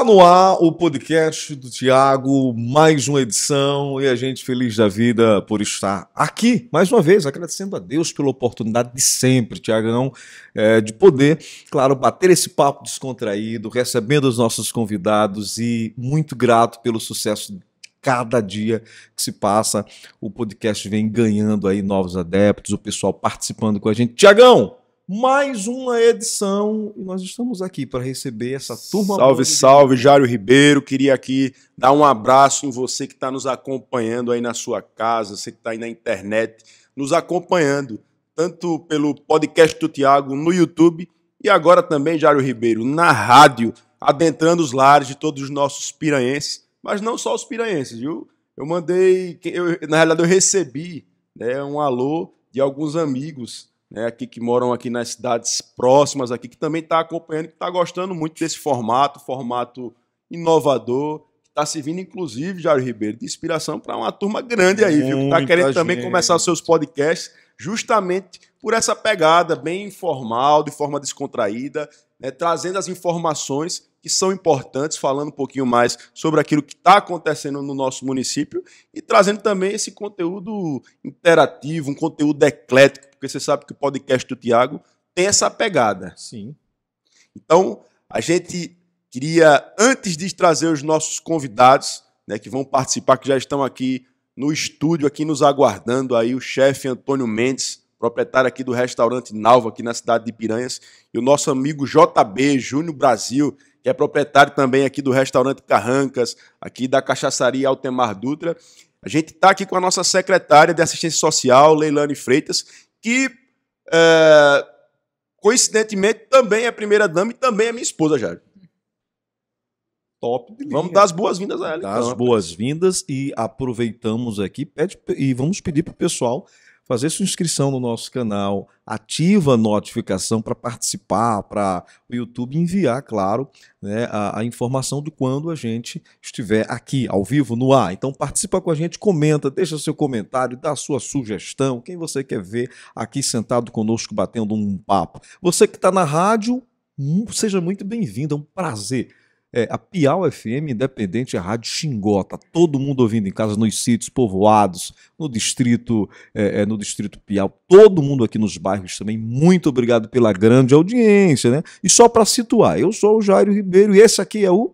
Tá no ar o podcast do Tiago, mais uma edição e a gente feliz da vida por estar aqui, mais uma vez, agradecendo a Deus pela oportunidade de sempre, Tiagão, é, de poder, claro, bater esse papo descontraído, recebendo os nossos convidados e muito grato pelo sucesso cada dia que se passa, o podcast vem ganhando aí novos adeptos, o pessoal participando com a gente. Tiagão, mais uma edição e nós estamos aqui para receber essa turma. Salve, salve, Jário Ribeiro. Queria aqui dar um abraço em você que está nos acompanhando aí na sua casa, você que está aí na internet, nos acompanhando, tanto pelo podcast do Tiago no YouTube e agora também, Jário Ribeiro, na rádio, adentrando os lares de todos os nossos piranhenses, mas não só os piranhenses, viu? Eu mandei, eu, na realidade, eu recebi né, um alô de alguns amigos né, aqui que moram aqui nas cidades próximas aqui, que também está acompanhando, que está gostando muito desse formato, formato inovador, que está servindo, inclusive, Jair Ribeiro, de inspiração para uma turma grande aí, viu? Que está querendo gente. também começar os seus podcasts justamente por essa pegada bem informal, de forma descontraída, né, trazendo as informações que são importantes, falando um pouquinho mais sobre aquilo que está acontecendo no nosso município e trazendo também esse conteúdo interativo, um conteúdo eclético, porque você sabe que o podcast do Tiago tem essa pegada. Sim. Então, a gente queria, antes de trazer os nossos convidados, né, que vão participar, que já estão aqui no estúdio, aqui nos aguardando, aí o chefe Antônio Mendes, proprietário aqui do restaurante Nalva, aqui na cidade de Piranhas, e o nosso amigo JB, Júnior Brasil, que é proprietário também aqui do restaurante Carrancas, aqui da cachaçaria Altemar Dutra. A gente está aqui com a nossa secretária de assistência social, Leilane Freitas, que é, coincidentemente também é primeira-dama e também é minha esposa, Jair. Top. vamos dar as boas-vindas a ela. Dar então, as boas-vindas e aproveitamos aqui pede, e vamos pedir para o pessoal fazer sua inscrição no nosso canal, ativa a notificação para participar, para o YouTube enviar, claro, né, a, a, informação de quando a gente estiver aqui, ao vivo, no ar. Então participa com a gente, comenta, deixa seu comentário, dá sua sugestão, quem você quer ver aqui sentado conosco batendo um papo. Você que está na rádio, hum, seja muito bem-vindo, é um prazer é, a Piau FM Independente é a rádio Xingó, tá todo mundo ouvindo em casa, nos sítios povoados, no distrito, é, é, no distrito Piau, todo mundo aqui nos bairros também. Muito obrigado pela grande audiência, né? E só para situar, eu sou o Jairo Ribeiro e esse aqui é o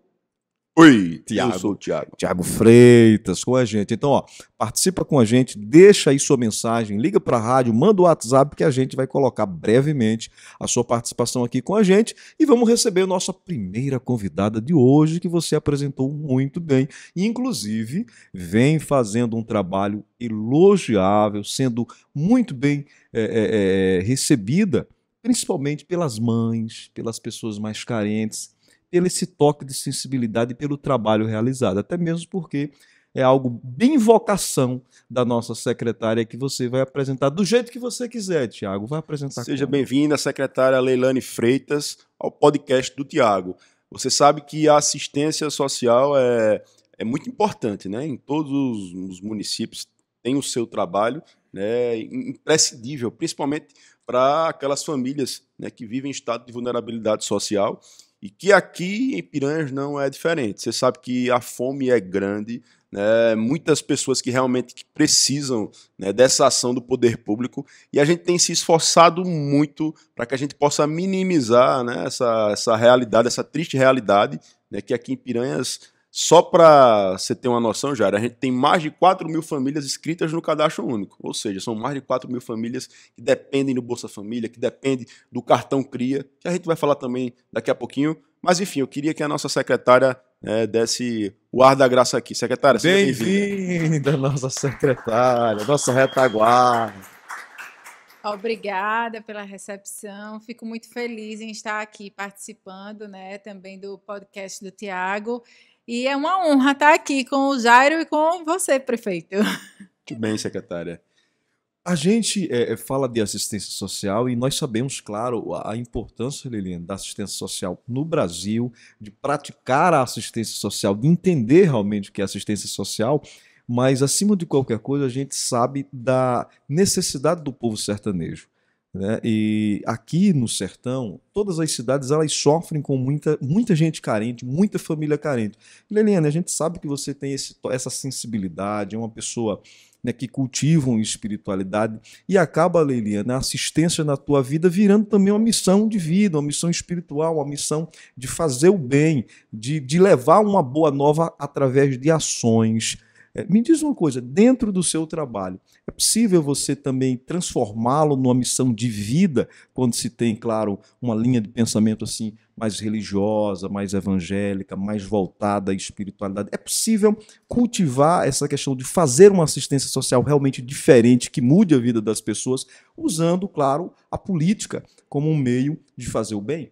Oi, Tiago. Eu sou o Tiago. Tiago Freitas com a gente. Então, ó, participa com a gente, deixa aí sua mensagem, liga para a rádio, manda o WhatsApp que a gente vai colocar brevemente a sua participação aqui com a gente e vamos receber a nossa primeira convidada de hoje que você apresentou muito bem e inclusive vem fazendo um trabalho elogiável, sendo muito bem é, é, é recebida principalmente pelas mães, pelas pessoas mais carentes pelo esse toque de sensibilidade e pelo trabalho realizado, até mesmo porque é algo bem vocação da nossa secretária que você vai apresentar do jeito que você quiser, Tiago. Vai apresentar. Seja bem-vinda, secretária Leilane Freitas, ao podcast do Tiago. Você sabe que a assistência social é, é muito importante, né? Em todos os municípios tem o seu trabalho, né? Imprescindível, principalmente para aquelas famílias né, que vivem em estado de vulnerabilidade social e que aqui em Piranhas não é diferente. Você sabe que a fome é grande, né? muitas pessoas que realmente precisam né, dessa ação do poder público, e a gente tem se esforçado muito para que a gente possa minimizar né, essa, essa realidade, essa triste realidade, né, que aqui em Piranhas só para você ter uma noção, Jair, a gente tem mais de 4 mil famílias inscritas no cadastro único. Ou seja, são mais de 4 mil famílias que dependem do Bolsa Família, que dependem do cartão CRIA, que a gente vai falar também daqui a pouquinho. Mas, enfim, eu queria que a nossa secretária é, desse o ar da graça aqui. Secretária, seja bem-vinda. Bem nossa secretária, nossa retaguarda. Obrigada pela recepção. Fico muito feliz em estar aqui participando, né, também do podcast do Tiago. E é uma honra estar aqui com o Jairo e com você, prefeito. Muito bem, secretária. A gente é, é, fala de assistência social e nós sabemos, claro, a importância, Lilian, da assistência social no Brasil, de praticar a assistência social, de entender realmente o que é assistência social, mas acima de qualquer coisa a gente sabe da necessidade do povo sertanejo. Né? E aqui no sertão, todas as cidades elas sofrem com muita, muita gente carente, muita família carente. Leliane, a gente sabe que você tem esse, essa sensibilidade, é uma pessoa né, que uma espiritualidade e acaba, Leiliana, a assistência na tua vida virando também uma missão de vida, uma missão espiritual, uma missão de fazer o bem, de, de levar uma boa nova através de ações, é, me diz uma coisa, dentro do seu trabalho, é possível você também transformá-lo numa missão de vida, quando se tem, claro, uma linha de pensamento assim mais religiosa, mais evangélica, mais voltada à espiritualidade? É possível cultivar essa questão de fazer uma assistência social realmente diferente, que mude a vida das pessoas, usando, claro, a política como um meio de fazer o bem?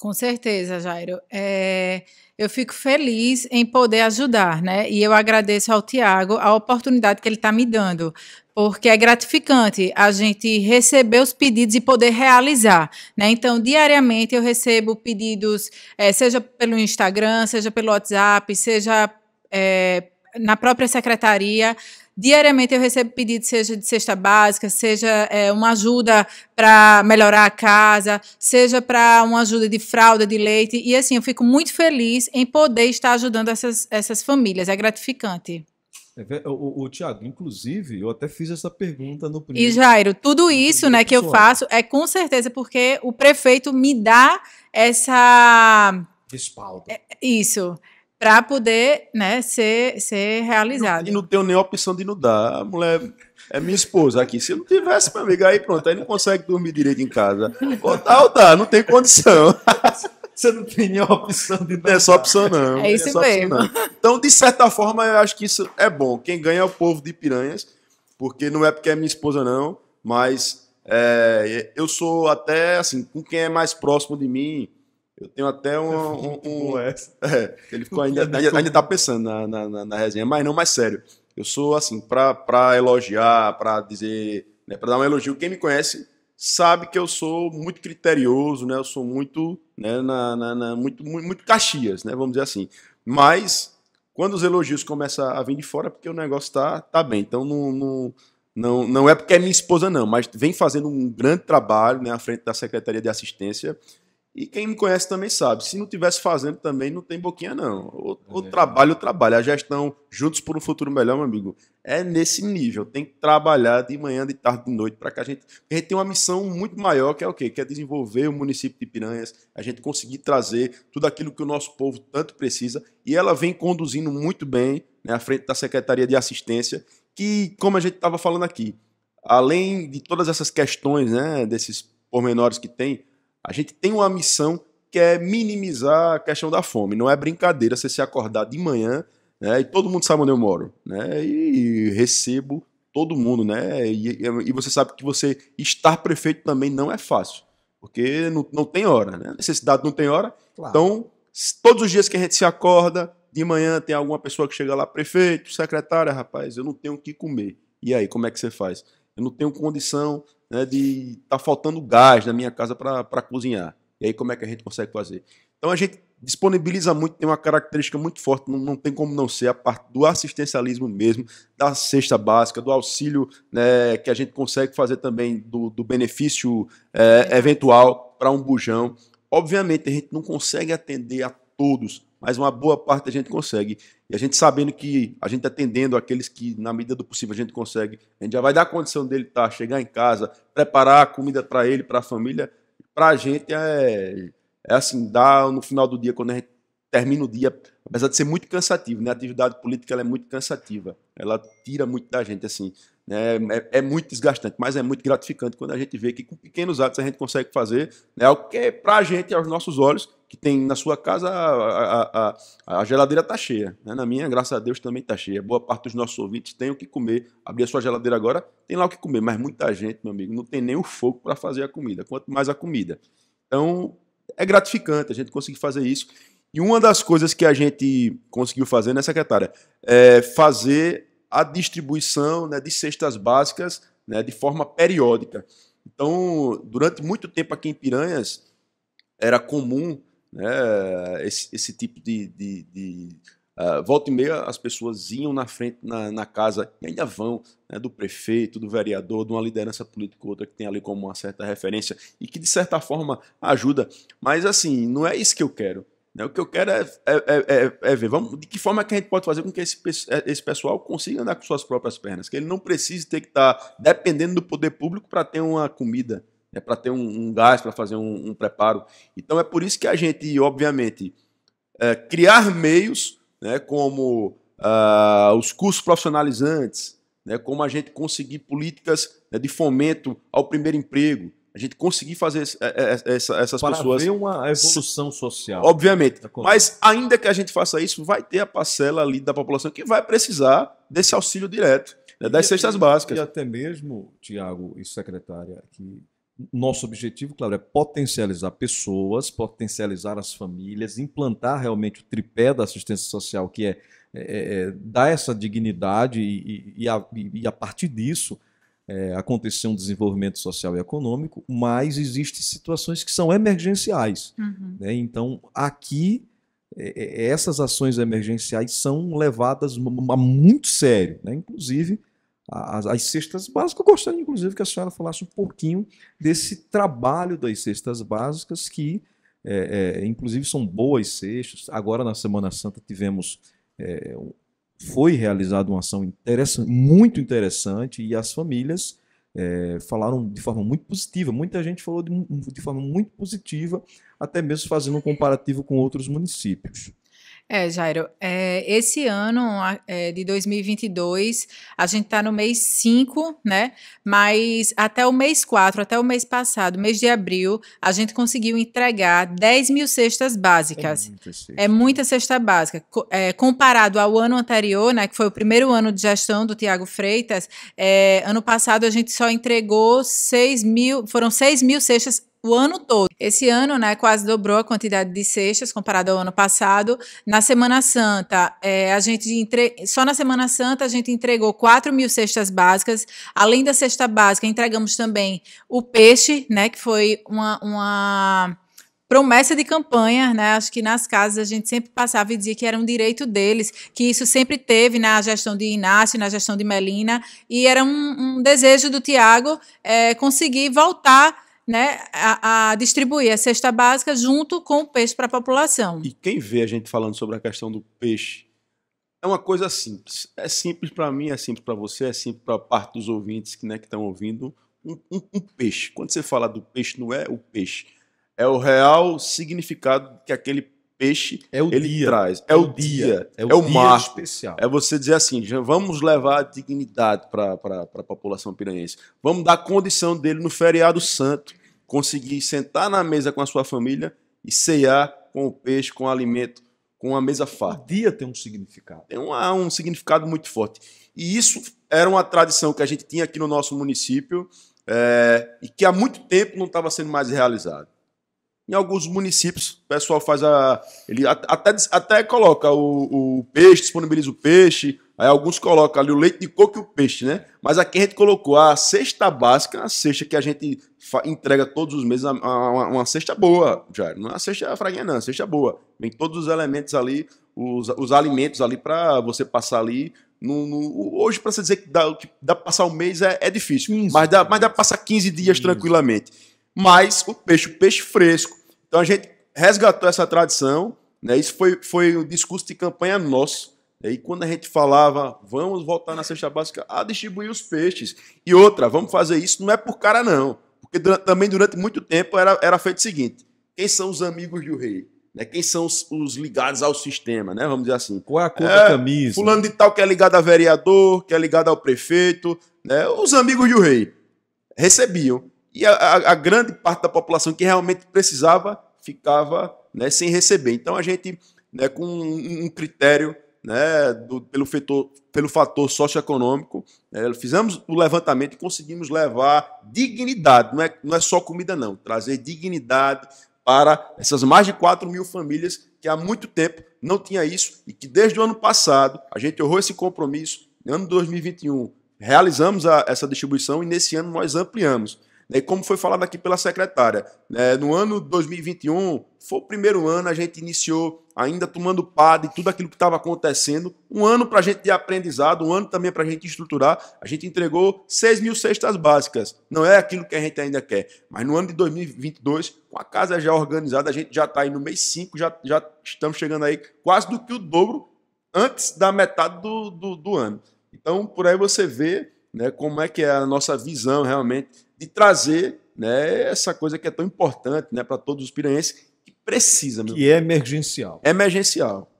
Com certeza, Jairo. É, eu fico feliz em poder ajudar, né? E eu agradeço ao Tiago a oportunidade que ele está me dando, porque é gratificante a gente receber os pedidos e poder realizar, né? Então, diariamente eu recebo pedidos, é, seja pelo Instagram, seja pelo WhatsApp, seja. É, na própria secretaria Diariamente eu recebo pedidos, seja de cesta básica, seja é, uma ajuda para melhorar a casa, seja para uma ajuda de fralda, de leite. E assim, eu fico muito feliz em poder estar ajudando essas, essas famílias. É gratificante. É o, o, o Tiago, inclusive, eu até fiz essa pergunta no primeiro. E Jairo, tudo isso né, que eu faço é com certeza porque o prefeito me dá essa. Respaldo. É, isso para poder né, ser, ser realizado. E não, e não tenho nem opção de não dar. A mulher é minha esposa aqui. Se não tivesse, meu amigo, aí pronto, aí não consegue dormir direito em casa. Ou tá, ou tá, não tem condição. Você não tem nenhuma opção de dar. Não é só opção, não. É isso é mesmo. Opção, então, de certa forma, eu acho que isso é bom. Quem ganha é o povo de piranhas, porque não é porque é minha esposa, não, mas é, eu sou até assim, com quem é mais próximo de mim eu tenho até um. um, um é, ele ficou ainda, ainda, ainda tá pensando na, na, na, na resenha, mas não, mais sério. Eu sou assim, para elogiar, para dizer, né, para dar um elogio, quem me conhece sabe que eu sou muito criterioso, né? Eu sou muito, né, na, na, na muito, muito, muito caxias, né? Vamos dizer assim. Mas quando os elogios começam a vir de fora, é porque o negócio tá, tá bem. Então não, não, não, não é porque é minha esposa não, mas vem fazendo um grande trabalho, né, à frente da Secretaria de Assistência e quem me conhece também sabe, se não tivesse fazendo também não tem boquinha não. O, é. o trabalho, o trabalho, a gestão juntos por um futuro melhor, meu amigo. É nesse nível, tem que trabalhar de manhã, de tarde, de noite para que a gente, a gente tem uma missão muito maior, que é o quê? Que é desenvolver o município de Piranhas, a gente conseguir trazer tudo aquilo que o nosso povo tanto precisa, e ela vem conduzindo muito bem, né, à frente da Secretaria de Assistência, que como a gente estava falando aqui, além de todas essas questões, né, desses pormenores que tem, a gente tem uma missão que é minimizar a questão da fome. Não é brincadeira você se acordar de manhã, né? E todo mundo sabe onde eu moro, né? E recebo todo mundo, né? E, e você sabe que você estar prefeito também não é fácil, porque não, não tem hora, né? A necessidade não tem hora. Claro. Então, todos os dias que a gente se acorda, de manhã tem alguma pessoa que chega lá, prefeito, secretária, rapaz, eu não tenho o que comer. E aí, como é que você faz? Eu não tenho condição, né, de tá faltando gás na minha casa para cozinhar. E aí como é que a gente consegue fazer? Então a gente disponibiliza muito, tem uma característica muito forte, não, não tem como não ser a parte do assistencialismo mesmo, da cesta básica, do auxílio né, que a gente consegue fazer também do, do benefício é, eventual para um bujão. Obviamente a gente não consegue atender a todos mas uma boa parte a gente consegue. E a gente sabendo que a gente atendendo aqueles que, na medida do possível, a gente consegue, a gente já vai dar a condição dele tá, chegar em casa, preparar a comida para ele, para a família. Para a gente é, é assim, dá no final do dia, quando a gente termina o dia, apesar de ser muito cansativo, né? A atividade política é muito cansativa, ela tira muito da gente, assim. Né? É, é, muito desgastante, mas é muito gratificante quando a gente vê que com pequenos atos a gente consegue fazer né? o que, é para a gente, aos nossos olhos, que tem na sua casa a, a, a, a geladeira está cheia. Né? Na minha, graças a Deus, também está cheia. Boa parte dos nossos ouvintes tem o que comer. Abrir a sua geladeira agora, tem lá o que comer. Mas muita gente, meu amigo, não tem nem o fogo para fazer a comida, quanto mais a comida. Então, é gratificante a gente conseguir fazer isso. E uma das coisas que a gente conseguiu fazer, né, secretária, é fazer a distribuição né, de cestas básicas né, de forma periódica. Então, durante muito tempo aqui em Piranhas, era comum né? esse, esse tipo de. de, de uh, volta e meia, as pessoas iam na frente, na, na casa, e ainda vão, né? do prefeito, do vereador, de uma liderança política ou outra que tem ali como uma certa referência e que, de certa forma, ajuda. Mas, assim, não é isso que eu quero. Né? O que eu quero é, é, é, é, é ver vamos, de que forma é que a gente pode fazer com que esse, é, esse pessoal consiga andar com suas próprias pernas, que ele não precise ter que estar tá dependendo do poder público para ter uma comida né, para ter um, um gás, para fazer um, um, preparo. Então é por isso que a gente, obviamente, é, criar meios, né, como ah, os cursos profissionalizantes, né, como a gente conseguir políticas né, de fomento ao primeiro emprego, a gente conseguir fazer é, é, é, essa, essas para pessoas. uma evolução social. Obviamente. Mas ainda que a gente faça isso, vai ter a parcela ali da população que vai precisar desse auxílio direto, né, das cestas básicas. E até mesmo, Tiago e secretária, que nosso objetivo, claro, é potencializar pessoas, potencializar as famílias, implantar realmente o tripé da assistência social, que é, é, é, é dar essa dignidade e, e, a, e a, partir disso, é, acontecer um desenvolvimento social e econômico, mas existem situações que são emergenciais. Uhum. Né? Então, aqui, é, é essas ações emergenciais são levadas a muito sério. Né? Inclusive, as, as cestas básicas. Eu gostaria, inclusive, que a senhora falasse um pouquinho desse trabalho das cestas básicas, que, é, é, inclusive, são boas cestas. Agora, na Semana Santa, tivemos. É, foi realizada uma ação interessante, muito interessante, e as famílias é, falaram de forma muito positiva. Muita gente falou de, de, forma muito positiva, até mesmo fazendo um comparativo com outros municípios. É, Jairo, é, esse ano é, de 2022, a gente está no mês 5, né? Mas até o mês 4, até o mês passado, mês de abril, a gente conseguiu entregar 10 mil cestas básicas. É muita cesta, é muita cesta básica. Co é, comparado ao ano anterior, né? Que foi o primeiro ano de gestão do Tiago Freitas, é, ano passado a gente só entregou 6 mil, foram 6 mil cestas o ano todo. Esse ano, né, quase dobrou a quantidade de cestas comparado ao ano passado. Na Semana Santa, é, a gente entre... só na Semana Santa a gente entregou 4 mil cestas básicas. Além da cesta básica, entregamos também o peixe, né, que foi uma, uma promessa de campanha, né? Acho que nas casas a gente sempre passava e dizia que era um direito deles, que isso sempre teve na gestão de Inácio, na gestão de Melina, e era um, um desejo do Tiago é, conseguir voltar né, a, a, distribuir a cesta básica junto com o peixe para a população. E quem vê a gente falando sobre a questão do peixe, é uma coisa simples. É simples para mim, é simples para você, é simples para parte dos ouvintes né, que estão ouvindo. Um, um, um, peixe. Quando você fala do peixe, não é o peixe. É o real significado que aquele peixe é ele dia. traz. É, é, o dia. dia. É, é o, é o dia mar. Especial. É você dizer assim: vamos levar dignidade para a população piranhense. Vamos dar condição dele no feriado santo conseguir sentar na mesa com a sua família e ceiar com o peixe, com o alimento, com a mesa farta. O dia tem um significado. Tem um, um significado muito forte. E isso era uma tradição que a gente tinha aqui no nosso município é, e que há muito tempo não estava sendo mais realizado. Em alguns municípios, o pessoal faz a. Ele até, até coloca o, o peixe, disponibiliza o peixe. Aí alguns colocam ali o leite de coco e o peixe, né? Mas aqui a gente colocou a cesta básica, a cesta que a gente entrega todos os meses, uma, uma cesta boa, já. Não é uma cesta fraguinha, não, é uma cesta boa. Vem todos os elementos ali, os, os alimentos ali para você passar ali. No, no hoje, para você dizer que dá, que dá passar um mês é, é difícil, 15, mas, dá, mas dá passar 15 dias 15. tranquilamente. Mas o peixe, o peixe fresco, então a gente resgatou essa tradição, né? Isso foi, foi um discurso de campanha nosso. Né? E quando a gente falava, vamos voltar na cesta básica a distribuir os peixes. E outra, vamos fazer isso, não é por cara não. Porque durante, também durante muito tempo era, era feito o seguinte, quem são os amigos do rei? Né? Quem são os, os, ligados ao sistema, né? Vamos dizer assim. Qual é a cor é, da camisa? Fulano de tal que é ligado a vereador, que é ligado ao prefeito, né? Os amigos do rei recebiam. E a, a, a grande parte da população que realmente precisava ficava né, sem receber. Então a gente, né, com um, um critério né, do, pelo, fator pelo fator socioeconômico, né, fizemos o levantamento e conseguimos levar dignidade, não é, não é só comida, não, trazer dignidade para essas mais de 4 mil famílias que há muito tempo não tinha isso e que desde o ano passado a gente honrou esse compromisso, no ano 2021 realizamos a, essa distribuição e nesse ano nós ampliamos. Né? E como foi falado aqui pela secretária, né? no ano 2021 foi o primeiro ano, a gente iniciou ainda tomando par e tudo aquilo que estava acontecendo. Um ano para a gente de aprendizado, um ano também para a gente estruturar. A gente entregou 6 mil cestas básicas. Não é aquilo que a gente ainda quer. Mas no ano de 2022, com a casa já organizada, a gente já está aí no mês 5, já, já estamos chegando aí quase do que o dobro antes da metade do, do, do ano. Então, por aí você vê né, como é que é a nossa visão realmente de trazer né, essa coisa que é tão importante né, para todos os piranhenses, que precisa. Meu que é emergencial. É emergencial.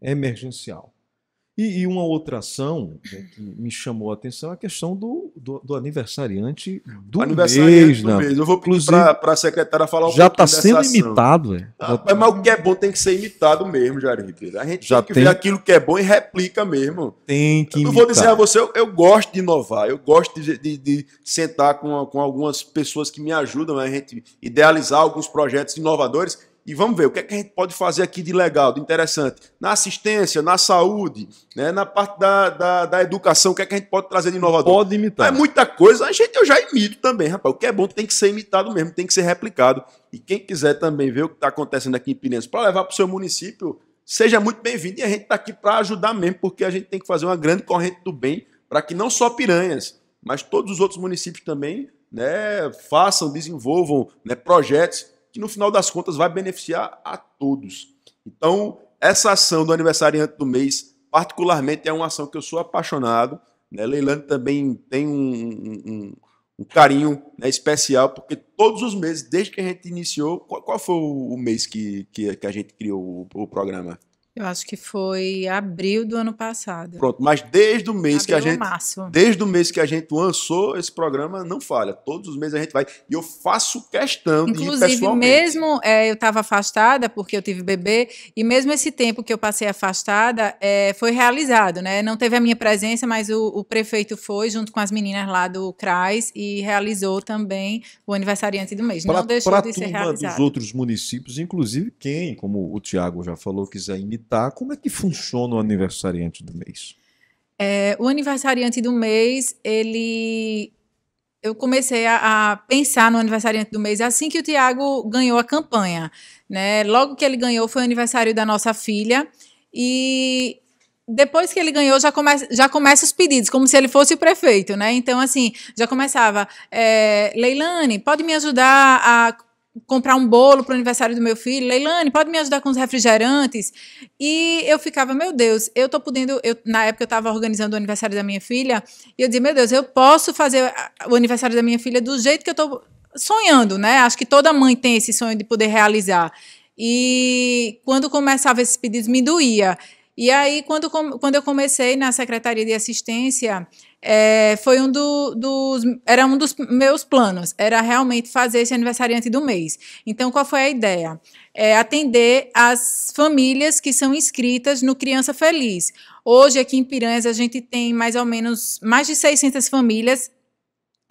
É emergencial. E, e uma outra ação né, que me chamou a atenção é a questão do, do, do aniversariante do aniversário mês. Do né? mês. Eu vou pedir para a secretária falar um Já está sendo ação. imitado. é Ah, mas, o que é bom tem que ser imitado mesmo, Ribeiro. A gente já tem que tem... ver aquilo que é bom e replica mesmo. Tem que eu não imitar. vou dizer a você, eu, eu, gosto de inovar, eu gosto de, de, de sentar com, com algumas pessoas que me ajudam né? a gente idealizar alguns projetos inovadores e vamos ver o que, é que a gente pode fazer aqui de legal, de interessante. Na assistência, na saúde, né, na parte da, da, da educação, o que, é que a gente pode trazer de inovador? Pode imitar. É muita coisa, a gente eu já imito também, rapaz. O que é bom tem que ser imitado mesmo, tem que ser replicado. E quem quiser também ver o que está acontecendo aqui em Pinheiros para levar para o seu município, seja muito bem-vindo. E a gente está aqui para ajudar mesmo, porque a gente tem que fazer uma grande corrente do bem para que não só Piranhas, mas todos os outros municípios também né, façam, desenvolvam né, projetos que no final das contas vai beneficiar a todos. Então, essa ação do aniversariante do mês, particularmente, é uma ação que eu sou apaixonado. Né? Leilane também tem um, um, um carinho né, especial, porque todos os meses, desde que a gente iniciou, qual, qual foi o mês que, que, que, a gente criou o, o programa? Eu acho que foi abril do ano passado. Pronto, mas desde o mês abril que a gente. Março. Desde o mês que a gente lançou esse programa, não falha. Todos os meses a gente vai. E eu faço questão Inclusive, de ir pessoalmente. mesmo é, eu estava afastada, porque eu tive bebê, e mesmo esse tempo que eu passei afastada, é, foi realizado, né? Não teve a minha presença, mas o, o, prefeito foi, junto com as meninas lá do CRAS, e realizou também o aniversariante do mês. Pra, não deixou de ser realizado. dos outros municípios, inclusive quem, como o Tiago já falou, quiser imitar perguntar como é que funciona o aniversariante do mês? É, o aniversariante do mês, ele. Eu comecei a, a, pensar no aniversariante do mês assim que o Tiago ganhou a campanha. Né? Logo que ele ganhou, foi o aniversário da nossa filha. E depois que ele ganhou, já começa, já começa os pedidos, como se ele fosse o prefeito, né? Então, assim, já começava. É, Leilane, pode me ajudar a comprar um bolo para o aniversário do meu filho, Leilane, pode me ajudar com os refrigerantes? E eu ficava, meu Deus, eu tô podendo, eu, na época eu estava organizando o aniversário da minha filha, e eu dizia, meu Deus, eu posso fazer o aniversário da minha filha do jeito que eu tô sonhando, né? Acho que toda mãe tem esse sonho de poder realizar. E quando começava esses pedidos, me doía. E aí, quando, quando eu comecei na Secretaria de Assistência, é, foi um do, dos. Era um dos meus planos. Era realmente fazer esse aniversariante do mês. Então, qual foi a ideia? É, atender as famílias que são inscritas no Criança Feliz. Hoje, aqui em Piranhas, a gente tem mais ou menos mais de 600 famílias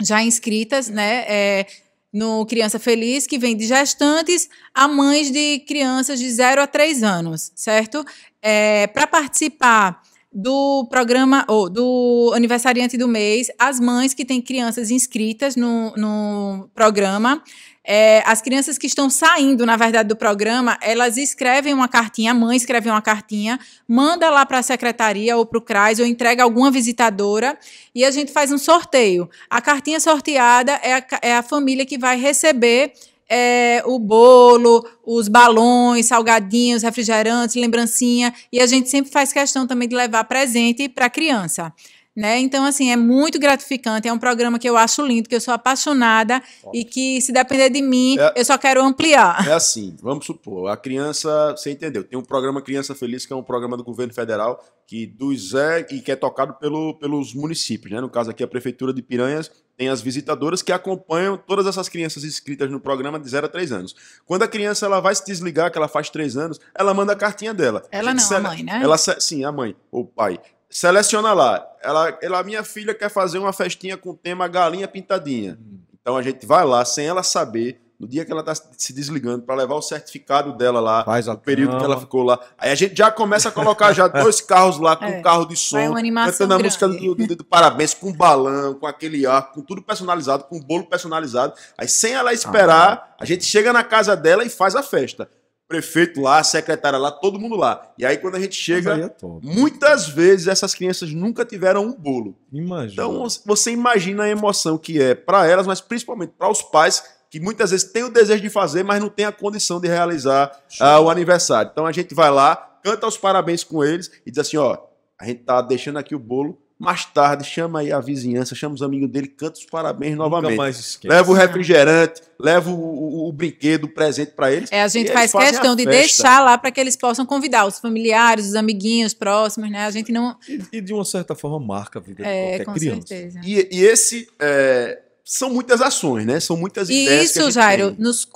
já inscritas, né? É, no Criança Feliz, que vem de gestantes a mães de crianças de 0 a 3 anos, certo? É, Para participar do programa, ou do aniversariante do mês, as mães que têm crianças inscritas no, no programa. É, as crianças que estão saindo, na verdade, do programa, elas escrevem uma cartinha, a mãe escreve uma cartinha, manda lá para a secretaria ou para o CRAS ou entrega alguma visitadora e a gente faz um sorteio. A cartinha sorteada é a, é a família que vai receber é, o bolo, os balões, salgadinhos, refrigerantes, lembrancinha. E a gente sempre faz questão também de levar presente para a criança. Né? Então, assim, é muito gratificante. É um programa que eu acho lindo, que eu sou apaixonada e que, se depender de mim, é, eu só quero ampliar. É assim, vamos supor, a criança, você entendeu, tem um programa Criança Feliz, que é um programa do governo federal, que do Zé e que é tocado pelo, pelos municípios, né? No caso aqui, a Prefeitura de Piranhas tem as visitadoras que acompanham todas essas crianças inscritas no programa de 0 a 3 anos. Quando a criança ela vai se desligar, que ela faz 3 anos, ela manda a cartinha dela. Ela não, a mãe, né? Ela, sim, a mãe ou o pai seleciona lá. Ela, ela, minha filha quer fazer uma festinha com o tema galinha pintadinha. Hum. Então a gente vai lá sem ela saber. No dia que ela está se desligando para levar o certificado dela lá, Faz o período cama. que ela ficou lá. Aí a gente já começa a colocar já dois carros lá com é, um carro de som, cantando a música do, do, do, parabéns, com balão, com aquele ar, com tudo personalizado, com bolo personalizado. Aí sem ela esperar, ah, a gente chega na casa dela e faz a festa prefeito lá, secretária lá, todo mundo lá. E aí quando a gente chega, é muitas vezes essas crianças nunca tiveram um bolo. Imagina. Então você imagina a emoção que é para elas, mas principalmente para os pais que muitas vezes têm o desejo de fazer, mas não têm a condição de realizar uh, o aniversário. Então a gente vai lá, canta os parabéns com eles e diz assim, ó, a gente tá deixando aqui o bolo mais tarde, chama aí a vizinhança, chama os amigos dele, canta os parabéns Nunca novamente. Mais esquece. leva o refrigerante, leva o, o, o brinquedo, o presente para eles. É, a gente faz questão de deixar lá para que eles possam convidar os familiares, os amiguinhos próximos, né? A gente não. E, e de uma certa forma marca a vida é, de qualquer com criança. Certeza. E, e esse é, são muitas ações, né? São muitas e ideias. Isso, Jairo, nos,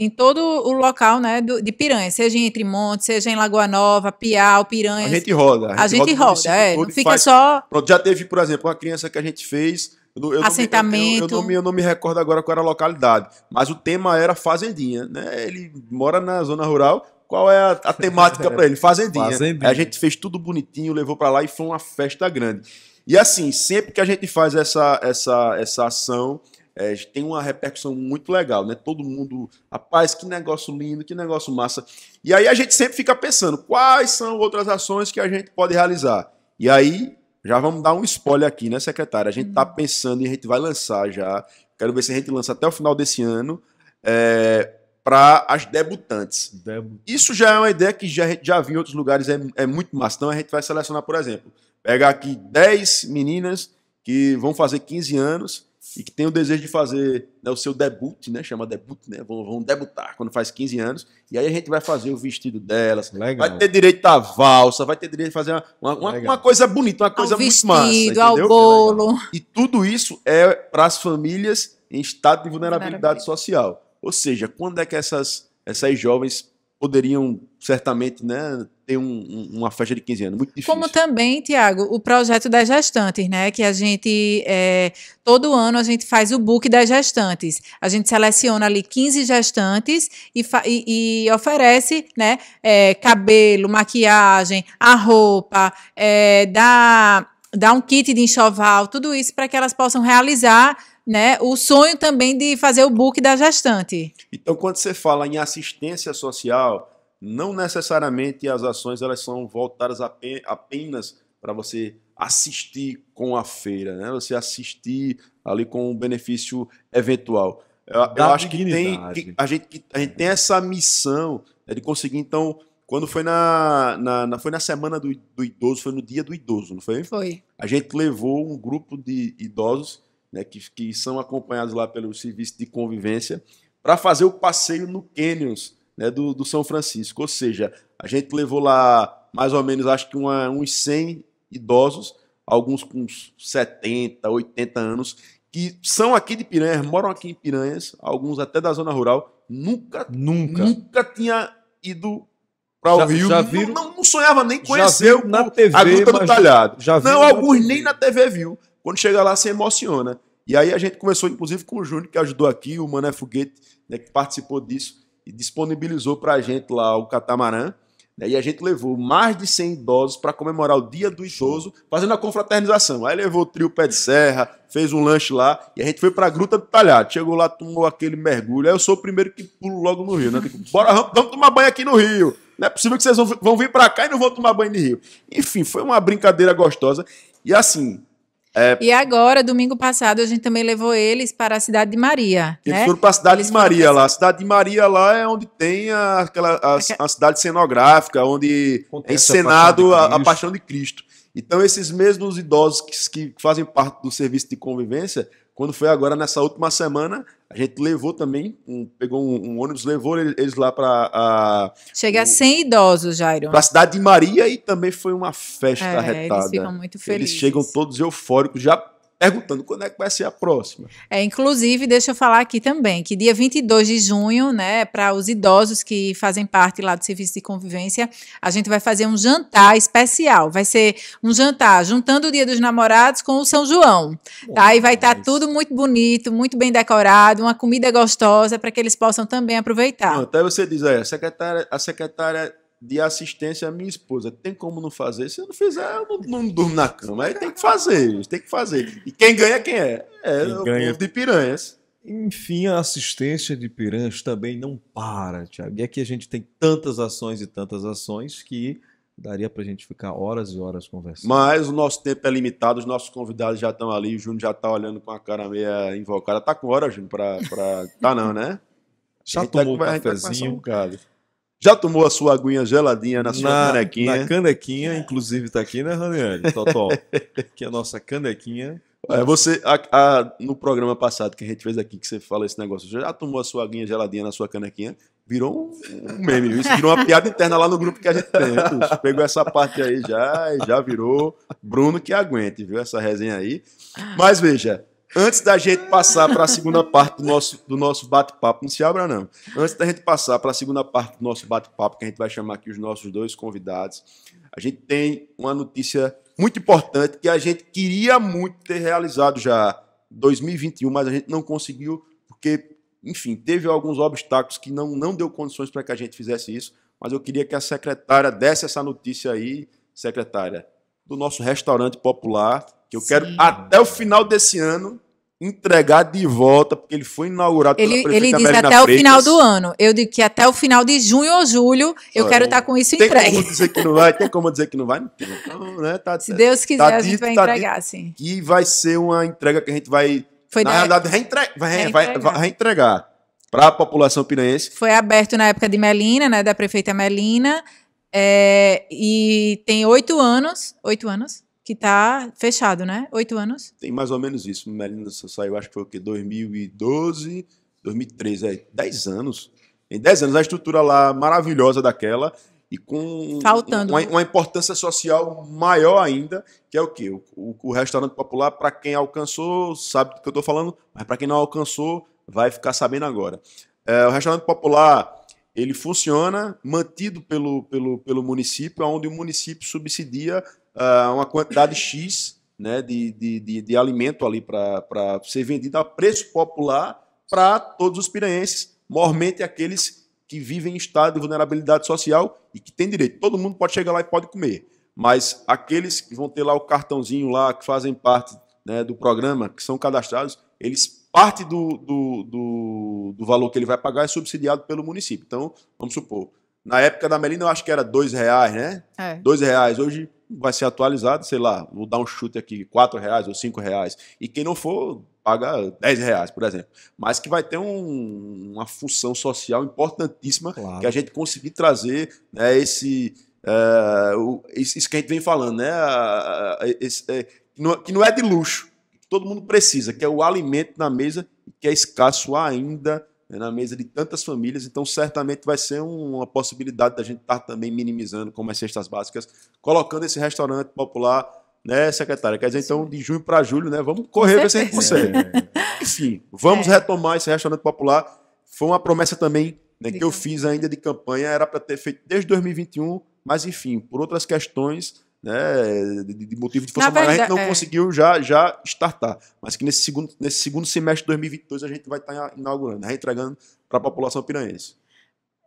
em todo o local né, do, de Piranha, seja em Entre Montes, seja em Lagoa Nova, Piau, Piranha. A gente roda. A gente, a gente roda, roda é. Não fica faz, só. Pronto, já teve, por exemplo, uma criança que a gente fez. Eu, eu Assentamento. Não me, eu, eu, não me, eu não me recordo agora qual era a localidade, mas o tema era Fazendinha, né? Ele mora na zona rural, qual é a, a temática para ele? Fazendinha. Fazendinha. A gente fez tudo bonitinho, levou para lá e foi uma festa grande. E assim, sempre que a gente faz essa, essa, essa ação, é, tem uma repercussão muito legal, né? Todo mundo, rapaz, que negócio lindo, que negócio massa. E aí a gente sempre fica pensando, quais são outras ações que a gente pode realizar? E aí, já vamos dar um spoiler aqui, né, secretária? A gente está uhum. pensando e a gente vai lançar já. Quero ver se a gente lança até o final desse ano. É, para as debutantes. Isso já é uma ideia que já, já vi em outros lugares, é, é muito massa. Então a gente vai selecionar, por exemplo, pegar aqui 10 meninas que vão fazer 15 anos e que têm o desejo de fazer né, o seu debut, né? Chama debut, né? Vão, vão, debutar quando faz 15 anos. E aí a gente vai fazer o vestido delas. Legal. Vai ter direito à valsa, vai ter direito a fazer uma, uma, uma coisa bonita, uma coisa ao muito vestido, massa. Entendeu? É ao bolo. E tudo isso é para as famílias em estado de vulnerabilidade social. Ou seja, quando é que essas, essas jovens poderiam certamente né, ter um, um, uma festa de 15 anos. Muito difícil. Como também, Tiago, o projeto das gestantes, né? Que a gente, é, todo ano, a gente faz o book das gestantes. A gente seleciona ali 15 gestantes e, e, e oferece né, é, cabelo, maquiagem, a roupa, é, dá, dá um kit de enxoval, tudo isso para que elas possam realizar né, o sonho também de fazer o book da gestante. Então, quando você fala em assistência social, não necessariamente as ações elas são voltadas apenas para você assistir com a feira, né? Você assistir ali com o um benefício eventual. Eu, eu acho que tem que a gente que a gente tem essa missão né, de conseguir então quando foi na, na, na, foi na semana do, do idoso, foi no dia do idoso, não foi? Foi. A gente levou um grupo de idosos né, que, que são acompanhados lá pelo serviço de convivência, para fazer o passeio no Canyons né, do, do São Francisco. Ou seja, a gente levou lá mais ou menos, acho que uma, uns 100 idosos, alguns com 70, 80 anos, que são aqui de Piranhas, moram aqui em Piranhas, alguns até da zona rural, nunca, nunca, nunca tinha ido para o Rio. Já viram, não, não, não sonhava nem conhecer já viu na TV, a Gruta do Talhado. Já, viu, não, alguns nem na TV viu. Quando chega lá, se emociona. E aí a gente começou, inclusive, com o Júnior, que ajudou aqui, o Mané Foguete, né, que participou disso e disponibilizou para a gente lá o catamarã. Né. e a gente levou mais de 100 idosos para comemorar o Dia do Idoso, fazendo a confraternização. Aí levou o trio Pé de Serra, fez um lanche lá, e a gente foi para a Gruta do Talhado. Chegou lá, tomou aquele mergulho. Aí eu sou o primeiro que pulo logo no rio. Né? Digo, tipo, Bora, vamos, tomar banho aqui no rio. Não é possível que vocês vão, vir para cá e não vão tomar banho no rio. Enfim, foi uma brincadeira gostosa. E assim, é... E agora, domingo passado, a gente também levou eles para a Cidade de Maria. Eles né? foram para a Cidade eles de Maria lá. A Cidade de Maria lá é onde tem a, aquela, a, a cidade cenográfica, onde Acontece é encenado a, a paixão de Cristo. Então, esses mesmos idosos que, que fazem parte do serviço de convivência quando foi agora nessa última semana, a gente levou também, um, pegou um, um, ônibus, levou eles lá para. Chega a 100 idosos, Jairo. Para a cidade de Maria e também foi uma festa é, arretada. Eles ficam muito felizes. Eles chegam todos eufóricos, já perguntando quando é que vai ser a próxima. É, inclusive, deixa eu falar aqui também que dia 22 de junho, né, para os idosos que fazem parte lá do serviço de convivência, a gente vai fazer um jantar especial. Vai ser um jantar juntando o Dia dos Namorados com o São João. Bom, tá? E vai estar tá tudo muito bonito, muito bem decorado, uma comida gostosa para que eles possam também aproveitar. Não, até você diz aí, a secretária, a secretária de assistência à minha esposa. Tem como não fazer? Se eu não fizer, eu não, não durmo na cama. Aí tem que fazer, tem que fazer. E quem ganha, quem é? É quem o ganha... de piranhas. Enfim, a assistência de piranhas também não para, Tiago. E aqui a gente tem tantas ações e tantas ações que daria para a gente ficar horas e horas conversando. Mas o nosso tempo é limitado, os nossos convidados já estão ali, o Júnior já está olhando com a cara meia invocada. Tá com hora, Júnior, para... Pra... Tá não, né? Já tá tomou um tá cafezinho. Um já tomou a sua aguinha geladinha na sua na, canequinha? Na canequinha, inclusive está aqui, né, Raniel? Totó. que é a nossa canequinha. É, você, a, a, no programa passado que a gente fez aqui, que você fala esse negócio, já tomou a sua aguinha geladinha na sua canequinha? Virou um, meme, isso virou uma piada interna lá no grupo que a gente tem. Né, pegou essa parte aí já, já virou. Bruno que aguente, viu, essa resenha aí. Mas veja, antes da gente passar para a segunda parte do nosso, do nosso bate-papo, não se abra não. Antes da gente passar para a segunda parte do nosso bate-papo, que a gente vai chamar aqui os nossos dois convidados, a gente tem uma notícia muito importante que a gente queria muito ter realizado já 2021, mas a gente não conseguiu porque, enfim, teve alguns obstáculos que não não deu condições para que a gente fizesse isso, mas eu queria que a secretária desse essa notícia aí, secretária, do nosso restaurante popular que eu Sim. quero, até o final desse ano, entregar de volta, porque ele foi inaugurado ele, pela Ele disse até Freitas. o final do ano. Eu digo que até o final de junho ou julho eu Olha, quero estar tá com isso tem entregue. Tem como dizer que não vai? Tem como dizer que não vai? Não tem. né, tá, Se Deus tá quiser, tá a gente dito, vai tá entregar, tá sim. Que vai ser uma entrega que a gente vai, foi na da... reentre... vai, reentregar. Vai, vai reentregar para a população piranhense. Foi aberto na época de Melina, né, da prefeita Melina, é, e tem oito anos, oito anos? que está fechado, né? Oito anos? Tem mais ou menos isso. Melinda saiu, acho que foi o quê? 2012, 2013, é. Dez anos. Em dez anos. A estrutura lá maravilhosa daquela e com Faltando. Uma, né? uma, importância social maior ainda, que é o quê? O, o, o restaurante popular, para quem alcançou, sabe do que eu estou falando, mas para quem não alcançou, vai ficar sabendo agora. É, o restaurante popular ele funciona mantido pelo, pelo, pelo município, onde o município subsidia uh, uma quantidade X né, de, de, de, de alimento ali para ser vendido a preço popular para todos os piranhenses, mormente aqueles que vivem em estado de vulnerabilidade social e que têm direito. Todo mundo pode chegar lá e pode comer, mas aqueles que vão ter lá o cartãozinho lá, que fazem parte né, do programa, que são cadastrados, eles parte do, do, do, do valor que ele vai pagar é subsidiado pelo município. Então, vamos supor, na época da Melina, eu acho que era dois reais, né? É. Dois reais. Hoje vai ser atualizado, sei lá, vou dar um chute aqui, quatro reais ou cinco reais. E quem não for, paga dez reais, por exemplo. Mas que vai ter um, uma função social importantíssima claro. que a gente conseguir trazer né, esse, uh, isso que a gente vem falando, né? Esse, é, que não é de luxo, que todo mundo precisa, que é o alimento na mesa que é escasso ainda né, na mesa de tantas famílias, então certamente vai ser uma possibilidade da gente estar também minimizando como as cestas básicas, colocando esse restaurante popular, né, secretária? Quer dizer, então, de junho para julho, né? Vamos correr ver se a gente consegue. É. Enfim, vamos é. retomar esse restaurante popular. Foi uma promessa também né, que eu fiz ainda de campanha, era para ter feito desde 2021, mas enfim, por outras questões né, de, de motivo de força maior, a gente não é... conseguiu já, já startar. Mas que nesse segundo, nesse segundo semestre de 2022 a gente vai estar tá inaugurando, reentregando né, para a população piranhense.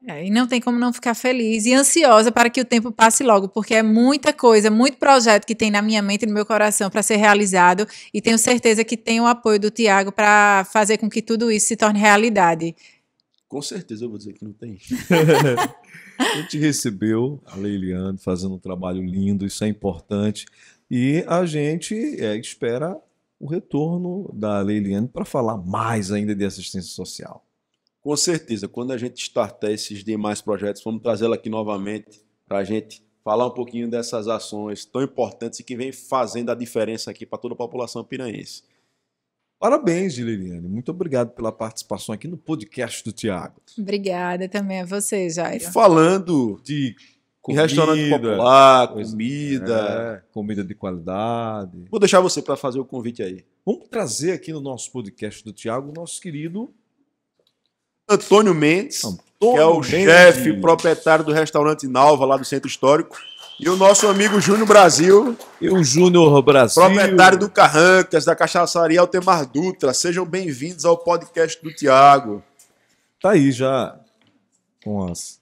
É, e não tem como não ficar feliz e ansiosa para que o tempo passe logo, porque é muita coisa, muito projeto que tem na minha mente e no meu coração para ser realizado. E tenho certeza que tem o apoio do Tiago para fazer com que tudo isso se torne realidade. Com certeza eu vou dizer que não tem. A gente recebeu a Leiliane fazendo um trabalho lindo, isso é importante. E a gente é, espera o retorno da Leiliane para falar mais ainda de assistência social. Com certeza, quando a gente startar esses demais projetos, vamos trazê-la aqui novamente para a gente falar um pouquinho dessas ações tão importantes e que vem fazendo a diferença aqui para toda a população piranhense. Parabéns, Liliane. Muito obrigado pela participação aqui no podcast do Tiago. Obrigada também a você, Jair. falando de comida, restaurante popular, comida, é, comida de qualidade. Vou deixar você para fazer o convite aí. Vamos trazer aqui no nosso podcast do Tiago o nosso querido Antônio Mendes, Antônio que é o Mendes. chefe proprietário do restaurante Nalva lá do Centro Histórico. E o nosso amigo Júnior Brasil. E o Júnior Brasil. Proprietário do Carrancas, da Cachaçaria Altemar Dutra. Sejam bem-vindos ao podcast do Tiago. Tá aí já com as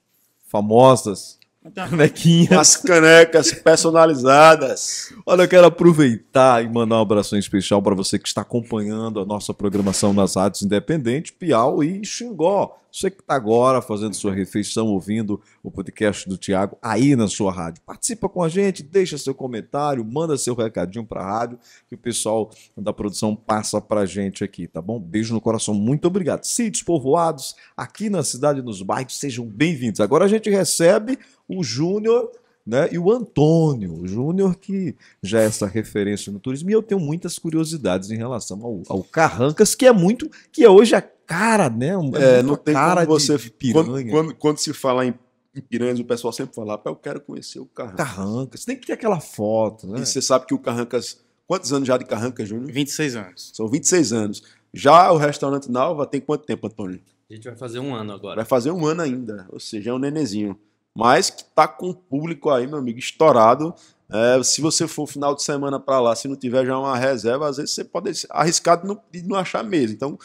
famosas canequinhas. As canecas personalizadas. Olha, eu quero aproveitar e mandar um abraço especial para você que está acompanhando a nossa programação nas rádios Independente, Piau e Xingó. Você que está agora fazendo sua refeição, ouvindo o podcast do Tiago aí na sua rádio. Participa com a gente, deixa seu comentário, manda seu recadinho para a rádio, que o pessoal da produção passa para a gente aqui, tá bom? Beijo no coração, muito obrigado. Sítios povoados, aqui na cidade, nos bairros, sejam bem-vindos. Agora a gente recebe o Júnior né? E o Antônio, o Júnior, que já é essa referência no turismo, e eu tenho muitas curiosidades em relação ao, ao Carrancas, que é muito, que é hoje a cara, né? É, é, não tem cara como você. De, piranha. quando, quando, quando, se fala em, em piranhas, o pessoal sempre fala: eu quero conhecer o Carrancas. Carrancas, tem que ter aquela foto, né? E você sabe que o Carrancas. Quantos anos já de Carrancas, Júnior? 26 anos. São 26 anos. Já o restaurante Nalva tem quanto tempo, Antônio? A gente vai fazer um ano agora. Vai fazer um ano ainda, ou seja, é um nenezinho. Mas que tá com o público aí, meu amigo, estourado. É, se você for final de semana para lá, se não tiver já uma reserva, às vezes você pode arriscar de não, de não achar mesmo. Então,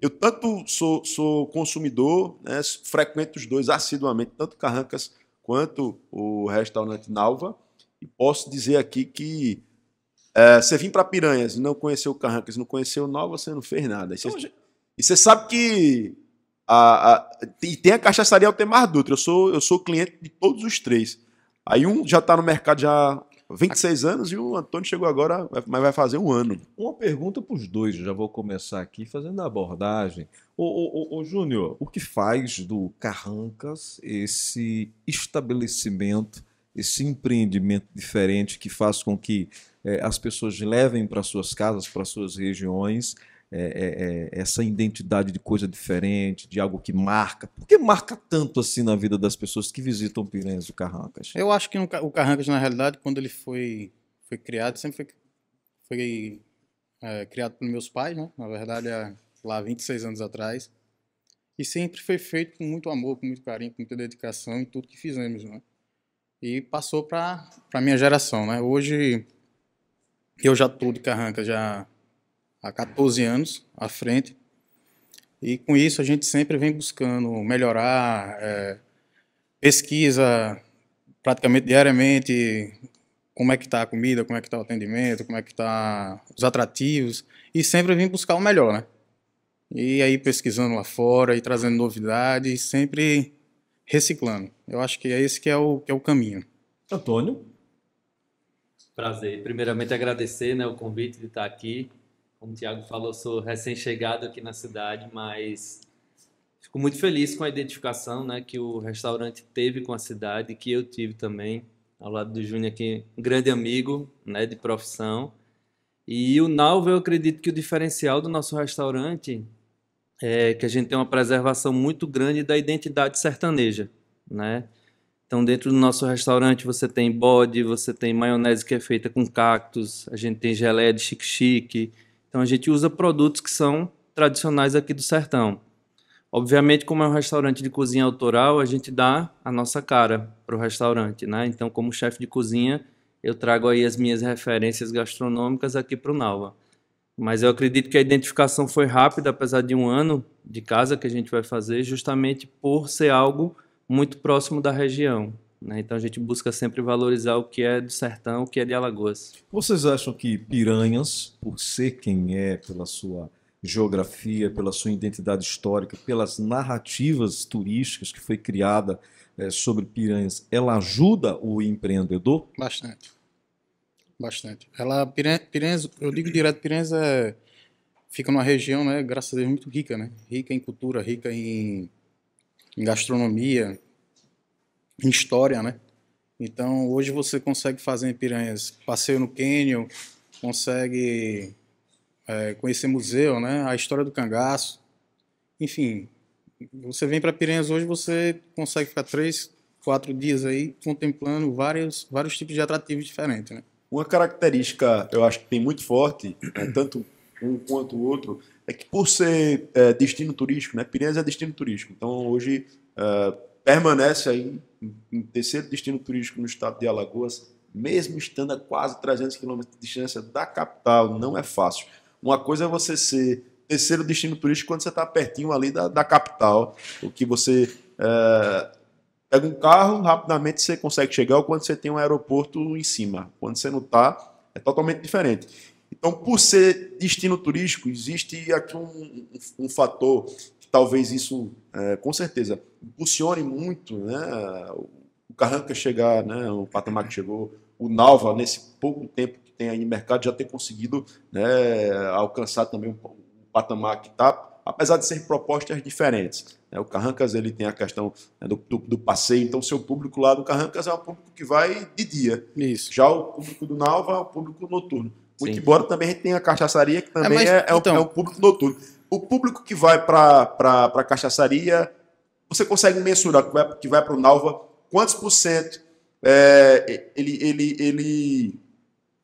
eu tanto sou, sou consumidor, né, frequento os dois assiduamente, tanto Carrancas quanto o restaurante Nalva, e posso dizer aqui que é, você vir para Piranhas e não conhecer o Carrancas, não conhecer o Nalva, você não fez nada. E você, então, e você sabe que a, a, e tem a cachaçaria Altemar Dutra, eu sou, eu sou cliente de todos os três. Aí um já está no mercado já 26 anos e o Antônio chegou agora, mas vai fazer um ano. Uma pergunta para os dois, já vou começar aqui fazendo a abordagem. Ô, o o Júnior, o que faz do Carrancas esse estabelecimento, esse empreendimento diferente que faz com que é, as pessoas levem para suas casas, para suas regiões, é, é, é, essa identidade de coisa diferente, de algo que marca. Por que marca tanto assim na vida das pessoas que visitam o Piranhas do Carrancas? Eu acho que o Carrancas, na realidade, quando ele foi, foi criado, sempre foi, foi é, criado por meus pais, né? na verdade, há, lá 26 anos atrás. E sempre foi feito com muito amor, com muito carinho, com muita dedicação em tudo que fizemos. Né? E passou para a minha geração. Né? Hoje, eu já estou de Carrancas já há 14 anos à frente. E com isso a gente sempre vem buscando melhorar, é, pesquisa praticamente diariamente como é que está a comida, como é que está o atendimento, como é que está os atrativos e sempre vem buscar o melhor, né? E aí pesquisando lá fora e trazendo novidades, sempre reciclando. Eu acho que é esse que é o, que é o caminho. Antônio? Prazer. Primeiramente agradecer né, o convite de estar aqui como o Tiago falou, sou recém-chegado aqui na cidade, mas fico muito feliz com a identificação né, que o restaurante teve com a cidade, que eu tive também, ao lado do Júnior aqui, é um grande amigo né, de profissão. E o Nalva, eu acredito que o diferencial do nosso restaurante é que a gente tem uma preservação muito grande da identidade sertaneja, né? Então, dentro do nosso restaurante, você tem bode, você tem maionese que é feita com cactos, a gente tem geleia de chique-chique, então a gente usa produtos que são tradicionais aqui do sertão. Obviamente, como é um restaurante de cozinha autoral, a gente dá a nossa cara para o restaurante, né? Então, como chefe de cozinha, eu trago aí as minhas referências gastronômicas aqui para o Nalva. Mas eu acredito que a identificação foi rápida, apesar de um ano de casa que a gente vai fazer, justamente por ser algo muito próximo da região. Né? Então a gente busca sempre valorizar o que é do sertão, o que é de Alagoas. Vocês acham que Piranhas, por ser quem é, pela sua geografia, pela sua identidade histórica, pelas narrativas turísticas que foi criada é, sobre Piranhas, ela ajuda o empreendedor? Bastante. Bastante. Ela, Piranhas, eu digo direto, Piranhas é, fica numa região, né, graças a Deus, muito rica, né? Rica em cultura, rica em, em gastronomia, em história, né? Então, hoje você consegue fazer em Piranhas passeio no cânion, consegue é, conhecer museu, né? A história do cangaço. Enfim, você vem para Piranhas hoje, você consegue ficar três, quatro dias aí contemplando vários, vários tipos de atrativos diferentes, né? Uma característica, eu acho que tem muito forte, né, tanto um quanto o outro, é que por ser é, destino turístico, né? Piranhas é destino turístico. Então, hoje... É, permanece aí em terceiro destino turístico no estado de Alagoas, mesmo estando a quase 300 quilômetros de distância da capital, não é fácil. Uma coisa é você ser terceiro destino turístico quando você está pertinho ali da, da capital, o que você é, pega um carro, rapidamente você consegue chegar, ou quando você tem um aeroporto em cima. Quando você não está, é totalmente diferente. Então, por ser destino turístico, existe aqui um, um, um fator talvez isso, é, com certeza, impulsione muito né, o Carranca chegar, né, o patamar que chegou, o Nalva, nesse pouco tempo que tem aí no mercado, já ter conseguido né, alcançar também o patamar que está, apesar de ser propostas diferentes. Né. O Carrancas ele tem a questão né, do, do, do, passeio, então seu público lá do Carrancas é um público que vai de dia. Isso. Já o público do Nalva é um público noturno. Muito embora também a gente tenha a cachaçaria, que é, também é, mas, é, é, então... É o, é público noturno. O público que vai para a cachaçaria, você consegue mensurar que vai para o Nalva, quantos por cento é, ele, ele, ele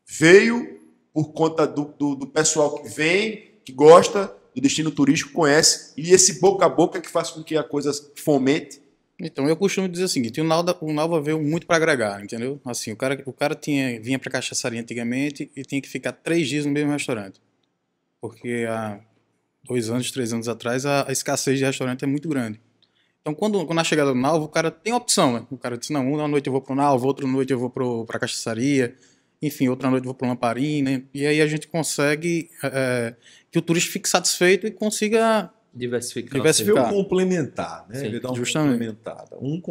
veio por conta do, do, do, pessoal que vem, que gosta do destino turístico, conhece, e esse boca a boca que faz com que a coisa fomente então, eu costumo dizer o seguinte, o Nalva, o Nalva veio muito para agregar, entendeu? Assim, o cara, o cara tinha, vinha para Cachaçaria antigamente e tinha que ficar três dias no mesmo restaurante. Porque há dois anos, três anos atrás, a, a escassez de restaurante é muito grande. Então, quando, quando na chegada do Nalva, o cara tem opção, né? O cara diz, não, uma noite eu vou pro Nalva, outra noite eu vou pro, a Cachaçaria, enfim, outra noite eu vou pro Lamparim, né? E aí a gente consegue é, que o turista fique satisfeito e consiga Diversificar. Diversificar. Ou complementar, né? Sim, Ele dá uma justamente. complementada. Um,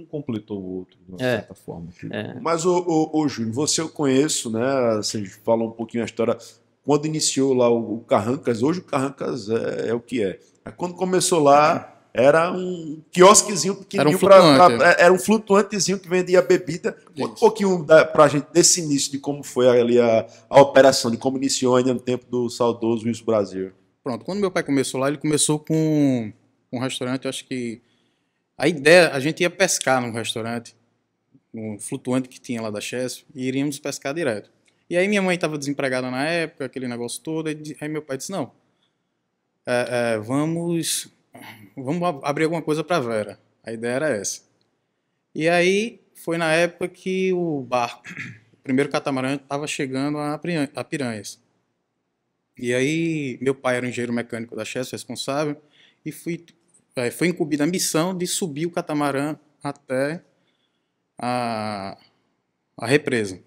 um completou o outro, de uma é, certa forma. Tipo. É. Mas, ô, ô, ô, Júlio, você eu conheço, né? Você assim, falou um pouquinho a história. Quando iniciou lá o Carrancas, hoje o Carrancas é, é o que é. Quando começou lá, era um quiosquezinho pequenininho. Era um, flutuante. pra, pra era um flutuantezinho que vendia bebida. Conta um pouquinho para a gente desse início, de como foi ali a, a operação, de como iniciou ainda no tempo do saudoso Wilson Brasil. Pronto, quando meu pai começou lá, ele começou com um restaurante, eu acho que a ideia, a gente ia pescar num restaurante, um flutuante que tinha lá da Chess, e iríamos pescar direto. E aí minha mãe estava desempregada na época, aquele negócio todo, aí meu pai disse, não, é, é, vamos, vamos abrir alguma coisa para Vera. A ideia era essa. E aí foi na época que o barco, o primeiro catamarã, estava chegando a Piranhas. E aí, meu pai era engenheiro mecânico da Chess, responsável, e fui, é, foi incumbida a missão de subir o catamarã até a, a represa.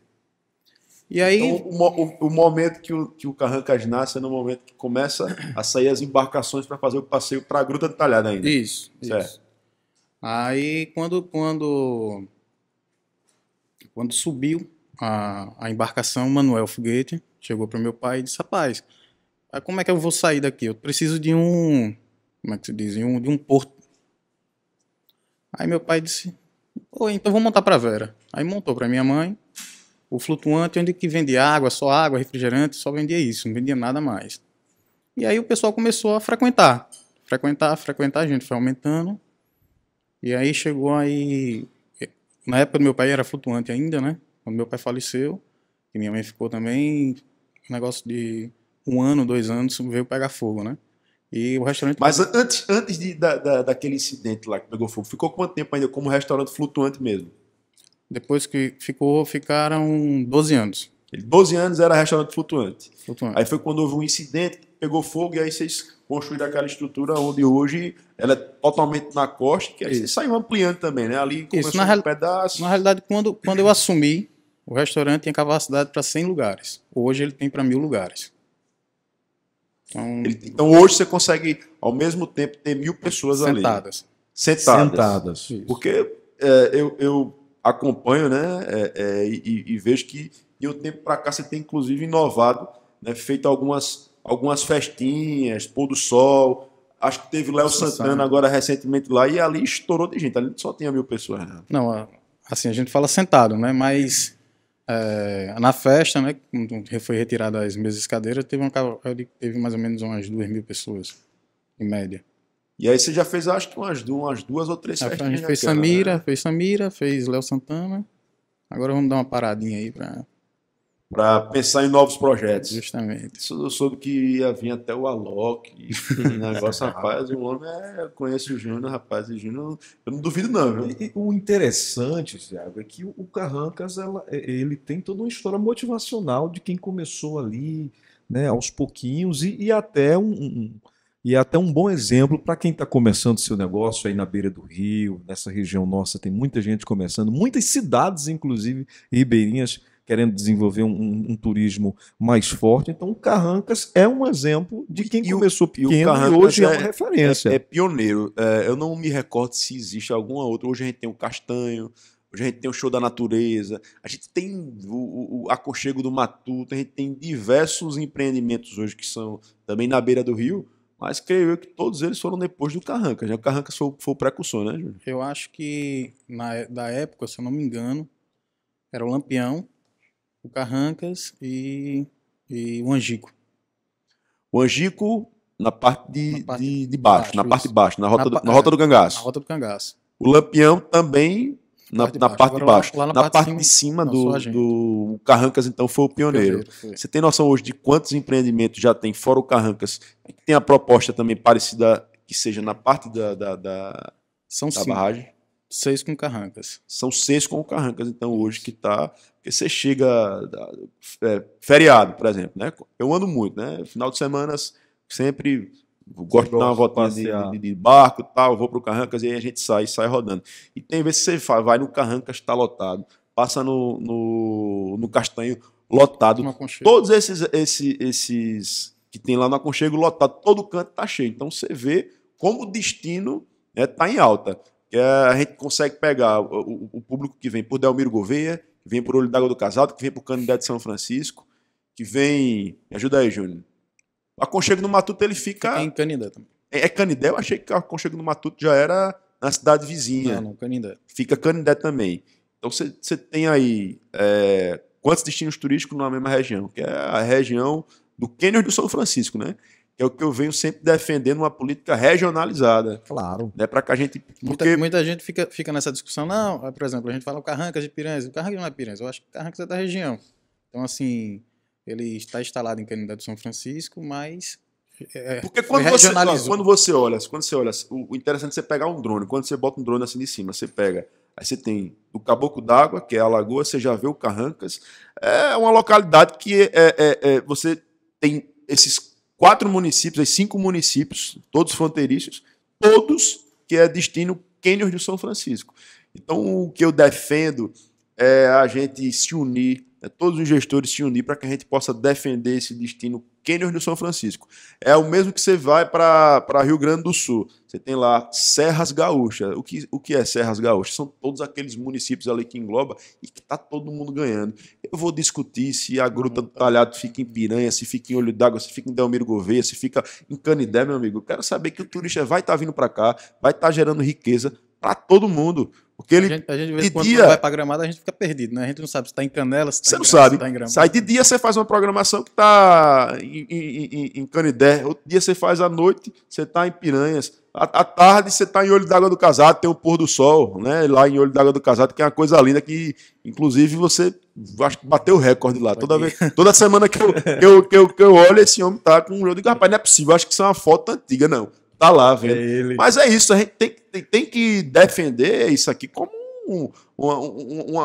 E aí... Então, o, o, o, momento que o, que o Carrancas nasce é no momento que começa a sair as embarcações para fazer o passeio para a Gruta do Talhada ainda. Isso, certo. isso. Aí, quando, quando, quando subiu a, a embarcação, Manuel Foguete chegou para meu pai e disse, rapaz, ah, como é que eu vou sair daqui? Eu preciso de um. Como é que se diz? De um, de um porto. Aí meu pai disse: Pô, então vou montar para Vera. Aí montou para minha mãe o flutuante, onde que vendia água, só água, refrigerante, só vendia isso, não vendia nada mais. E aí o pessoal começou a frequentar. Frequentar, frequentar, a gente foi aumentando. E aí chegou aí. Na época meu pai era flutuante ainda, né? Quando meu pai faleceu, e minha mãe ficou também, um negócio de um ano, dois anos, veio pegar fogo, né? E o restaurante. Mas antes, antes de, da, da, daquele incidente lá que pegou fogo, ficou quanto tempo ainda como restaurante flutuante mesmo? Depois que ficou, ficaram 12 anos. 12 anos era restaurante flutuante. flutuante. Aí foi quando houve um incidente, pegou fogo, e aí vocês construíram aquela estrutura onde hoje ela é totalmente na costa, que aí Isso. vocês saíram ampliando também, né? Ali começou Isso, na um real... pedaço. Na realidade, quando, quando eu assumi, o restaurante tinha capacidade para 100 lugares. Hoje ele tem para mil lugares. Então, Ele, então hoje você consegue, ao mesmo tempo, ter mil pessoas sentadas. ali. Sentadas. Sentadas. Porque é, eu, eu, acompanho né, é, é, e, e, vejo que de um tempo para cá você tem, inclusive, inovado, né, feito algumas, algumas festinhas, pôr do sol. Acho que teve Léo Santana sabe. agora recentemente lá e ali estourou de gente. Ali só tinha mil pessoas. Né? Não, assim, a gente fala sentado, né? Mas é, na festa, né, que foi retirada as mesas e cadeiras, teve, uma, teve mais ou menos umas duas mil pessoas, em média. E aí você já fez, acho que umas duas, umas duas ou três festas. A gente fez Samira, né? fez Samira, fez Léo Santana. Agora vamos dar uma paradinha aí para para pensar em novos projetos. Justamente. Eu soube que ia vir até o Alok, negócio, rapaz, o homem é, conhece o Júnior, rapaz, e Júnior, eu não duvido não. Viu? E, o interessante, Thiago, é que o Carrancas, ela, ele tem toda uma história motivacional de quem começou ali, né, aos pouquinhos, e, e até um, um e até um bom exemplo para quem está começando seu negócio aí na beira do rio, nessa região nossa, tem muita gente começando, muitas cidades, inclusive ribeirinhas, querendo desenvolver um, um, um, turismo mais forte. Então, o Carrancas é um exemplo de quem e começou o, pequeno e, o e hoje é, é, uma é referência. É, é pioneiro. É, eu não me recordo se existe alguma outra. Hoje a gente tem o Castanho, hoje a gente tem o Show da Natureza, a gente tem o, o Aconchego do Matuto, a gente tem diversos empreendimentos hoje que são também na beira do rio, mas creio eu que todos eles foram depois do Carrancas. Né? O Carrancas foi, foi o precursor, né, Júlio? Eu acho que na da época, se eu não me engano, era o Lampião, o Carrancas e, e o Angico. O Angico na parte de, na parte de, de baixo, baixo, na parte de baixo, na rota, na, do, na rota do é, cangaço. Na rota do cangaço. O Lampião também na parte de baixo. Parte de baixo. Lá, lá na, na, parte, de cima, de cima do, do Carrancas, então, foi o pioneiro. pioneiro Você tem noção hoje de quantos empreendimentos já tem, fora o Carrancas? Tem a proposta também parecida que seja na parte da, da, da, São da barragem? Seis com Carrancas. São seis com Carrancas, então, hoje que está. Porque você chega. É, feriado, por exemplo, né? Eu ando muito, né? Final de semana, sempre gosto de dar uma volta de, de, de, barco tal, vou para o Carrancas e aí a gente sai, sai rodando. E tem vezes que você vai no Carrancas, está lotado. Passa no, no, no Castanho, lotado. Todos esses, esses, esses que tem lá no Aconchego, lotado. Todo canto está cheio. Então você vê como o destino né, tá em alta que é, a gente consegue pegar o, o público que vem por Delmiro Gouveia, que vem por Olho d'Água do Casado, que vem por Candidato de São Francisco, que vem. Me ajuda aí, Júnior. O Aconchego no Matuto ele fica. em Canindé também. É, é Canindé? Eu achei que o Aconchego no Matuto já era na cidade vizinha. Não, não, Canindé. Fica Canindé também. Então você tem aí é, quantos destinos turísticos na mesma região? Que é a região do Cânion do São Francisco, né? é o que eu venho sempre defendendo uma política regionalizada. Claro. Né, para que a gente. Porque... Muita, muita gente fica, fica nessa discussão, não. É, por exemplo, a gente fala o Carrancas de Piranhas. O Carrancas não é Piranhas, eu acho que o Carrancas é da região. Então, assim, ele está instalado em Canindé do São Francisco, mas. É, é porque quando você, quando você olha, quando você olha, o interessante é você pegar um drone. Quando você bota um drone assim de cima, você pega Aí você tem o Caboclo d'Água, que é a lagoa, você já vê o Carrancas. É uma localidade que é, é, é você tem esses quatro municípios, cinco municípios, todos fronteiriços, todos que é destino Cânions de São Francisco. Então, o que eu defendo é a gente se unir, né, todos os gestores se unir para que a gente possa defender esse destino Canyons do São Francisco. É o mesmo que você vai para Rio Grande do Sul. Você tem lá Serras Gaúchas. O que, o que é Serras Gaúchas? São todos aqueles municípios ali que engloba e que está todo mundo ganhando. Eu vou discutir se a Gruta do Talhado fica em Piranha, se fica em Olho d'Água, se fica em Delmiro Gouveia, se fica em Canidé, meu amigo. Eu quero saber que o turista vai estar tá vindo para cá, vai estar tá gerando riqueza para todo mundo. Porque ele. A gente, a gente de quando dia... vai para gramada a gente fica perdido, né? A gente não sabe se tá em canela, se tá, em não sabe. Tá em grama. Sai de dia você faz uma programação que tá em, em, em, Canidé, outro dia você faz à noite, você tá em Piranhas. À, tarde você tá em Olho d'Água do Casado, tem o pôr do sol, né? Lá em Olho d'Água do Casado, que é uma coisa linda que, inclusive, você acho que bateu o recorde lá. Toda, vez, toda semana que eu, que, eu, que, eu, que eu olho, esse homem tá com um olho. de rapaz, não é possível, acho que isso é uma foto antiga, não. Tá lá vendo. É ele. Mas é isso, a gente tem, tem, tem que defender isso aqui como um, uma,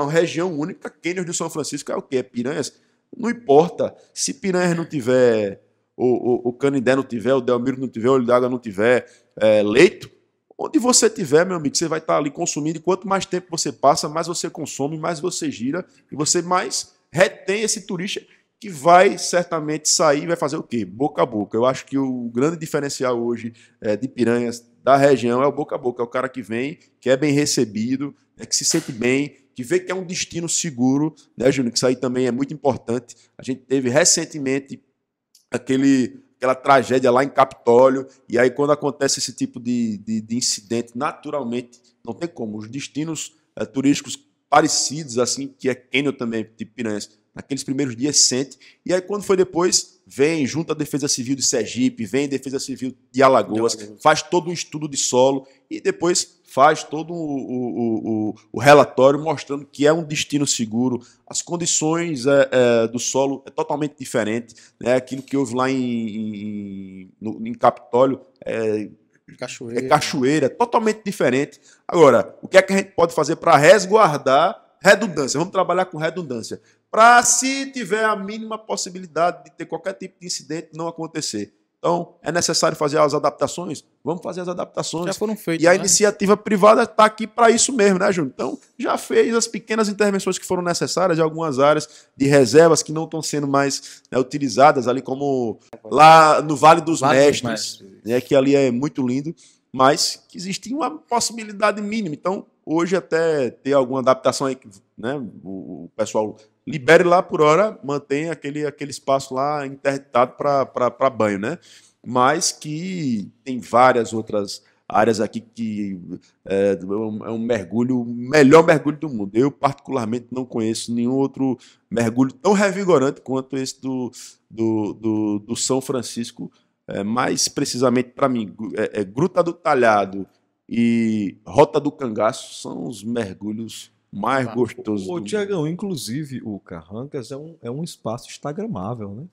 uma, região única. Cânion de São Francisco é o quê? É Piranhas? Não importa. Se Piranhas não tiver, o, o, o Canindé não tiver, o Delmiro não tiver, o Olho não tiver é, leito, onde você tiver, meu amigo, você vai estar tá ali consumindo. E quanto mais tempo você passa, mais você consome, mais você gira e você mais retém esse turista que vai certamente sair e vai fazer o quê? Boca a boca. Eu acho que o grande diferencial hoje é, de Piranhas da região é o boca a boca. É o cara que vem, que é bem recebido, é que se sente bem, que vê que é um destino seguro, né, Júnior? Que isso aí também é muito importante. A gente teve recentemente aquele aquela tragédia lá em Capitólio. E aí, quando acontece esse tipo de, de, de incidente, naturalmente, não tem como. Os destinos é, turísticos parecidos, assim, que é Canyon também, de Piranhas, naqueles primeiros dias sente. E aí, quando foi depois, vem junto à Defesa Civil de Sergipe, vem Defesa Civil de Alagoas, faz todo um estudo de solo e depois faz todo o, o, o, o relatório mostrando que é um destino seguro, as condições é, é, do solo é totalmente diferente. Né? Aquilo que houve lá em, em, no, em Capitólio é, é cachoeira. é cachoeira, totalmente diferente. Agora, o que é que a gente pode fazer para resguardar redundância? Vamos trabalhar com redundância para se tiver a mínima possibilidade de ter qualquer tipo de incidente não acontecer. Então, é necessário fazer as adaptações? Vamos fazer as adaptações. Já foram feitas. E a né? iniciativa privada está aqui para isso mesmo, né, Júnior? Então, já fez as pequenas intervenções que foram necessárias de algumas áreas de reservas que não estão sendo mais né, utilizadas, ali como lá no Vale dos vale Mestres, dos Né, que ali é muito lindo, mas que existia uma possibilidade mínima. Então, hoje até ter alguma adaptação aí, né, o pessoal libere lá por hora, mantém aquele, aquele espaço lá interditado para banho, né? Mas que tem várias outras áreas aqui que é, é, é um mergulho, o melhor mergulho do mundo. Eu, particularmente, não conheço nenhum outro mergulho tão revigorante quanto esse do, do, do, do São Francisco, é, mais precisamente para mim, é, é Gruta do Talhado e Rota do Cangaço são os mergulhos mais tá. gostoso. Ô, Tiagão, inclusive o Carrancas é um, é um espaço instagramável, né?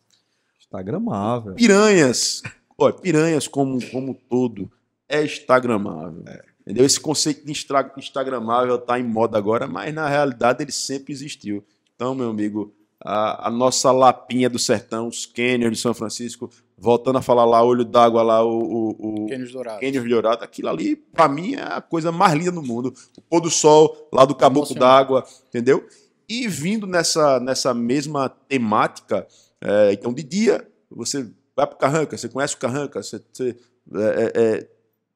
Instagramável. Piranhas! Olha, piranhas como, como todo é instagramável. É. Entendeu? Esse conceito de instagramável está em moda agora, mas na realidade ele sempre existiu. Então, meu amigo, a, a nossa lapinha do sertão, os canyons de São Francisco, voltando a falar lá, olho d'água lá, o, o, o Canyons Dourados. Dourados. Aquilo ali, para mim, é a coisa mais linda do mundo. O pôr do sol lá do Caboclo d'Água, entendeu? E vindo nessa, nessa mesma temática, é, então de dia você vai para o Carranca, você conhece o Carranca, você, você é, é, é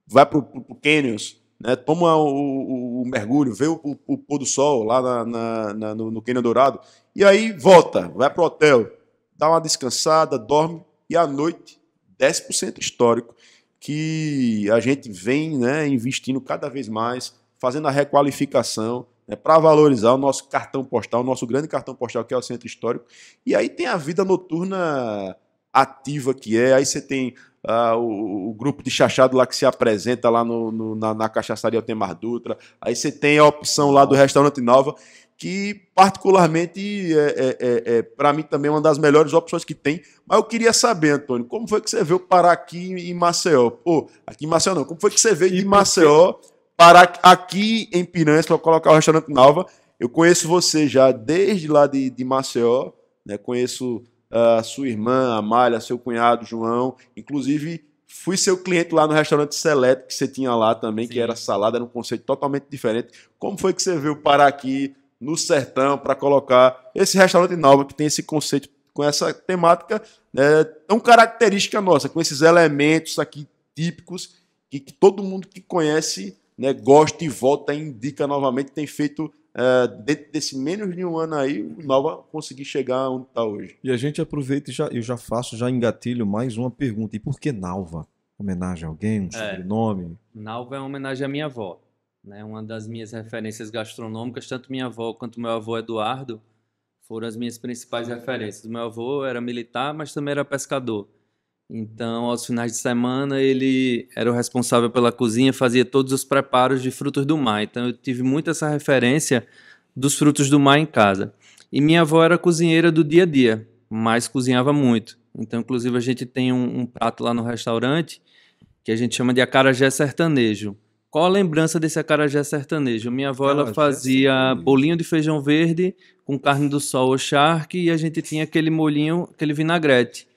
vai para o Canyons, né, toma o, o, o mergulho, vê o, o, pôr do sol lá na, na, na no, no Dourado e aí volta, vai para o hotel, dá uma descansada, dorme, e à noite, 10% histórico, que a gente vem né, investindo cada vez mais, fazendo a requalificação, né, para valorizar o nosso cartão postal, o nosso grande cartão postal, que é o Centro Histórico. E aí tem a vida noturna ativa que é, aí você tem ah, o, o, grupo de chachado lá que se apresenta lá no, no na, na Cachaçaria Altemar Dutra, aí você tem a opção lá do Restaurante Nova que particularmente é, é, é, é para mim também é uma das melhores opções que tem. Mas eu queria saber, Antônio, como foi que você veio parar aqui em Maceió? Pô, aqui em Maceió não, como foi que você veio de Maceió parar aqui em Piranhas para colocar o restaurante Nalva? Eu conheço você já desde lá de, de Maceió, né? conheço a uh, sua irmã, Amália, seu cunhado, João, inclusive fui seu cliente lá no restaurante Seleto que você tinha lá também, Sim. que era salada, era um conceito totalmente diferente. Como foi que você veio parar aqui no sertão para colocar esse restaurante Nalva que tem esse conceito com essa temática né, tão característica nossa, com esses elementos aqui típicos que, que todo mundo que conhece né, gosta e volta e indica novamente, tem feito é, dentro desse menos de um ano aí, o Nova conseguir chegar onde está hoje. E a gente aproveita e já, eu já faço, já engatilho mais uma pergunta. E por que Nalva? Homenagem a alguém, um é. sobrenome? É, Nalva é uma homenagem à minha avó. Né? Uma das minhas referências gastronômicas, tanto minha avó quanto meu avô Eduardo, foram as minhas principais referências. Meu avô era militar, mas também era pescador. Então, aos finais de semana, ele era o responsável pela cozinha, fazia todos os preparos de frutos do mar. Então, eu tive muito essa referência dos frutos do mar em casa. E minha avó era cozinheira do dia a dia, mas cozinhava muito. Então, inclusive, a gente tem um, um prato lá no restaurante que a gente chama de acarajé sertanejo. Qual a lembrança desse acarajé sertanejo? Minha avó ela fazia sertanejo. bolinho de feijão verde com carne do sol ou charque e a gente tinha aquele molinho, aquele vinagrete.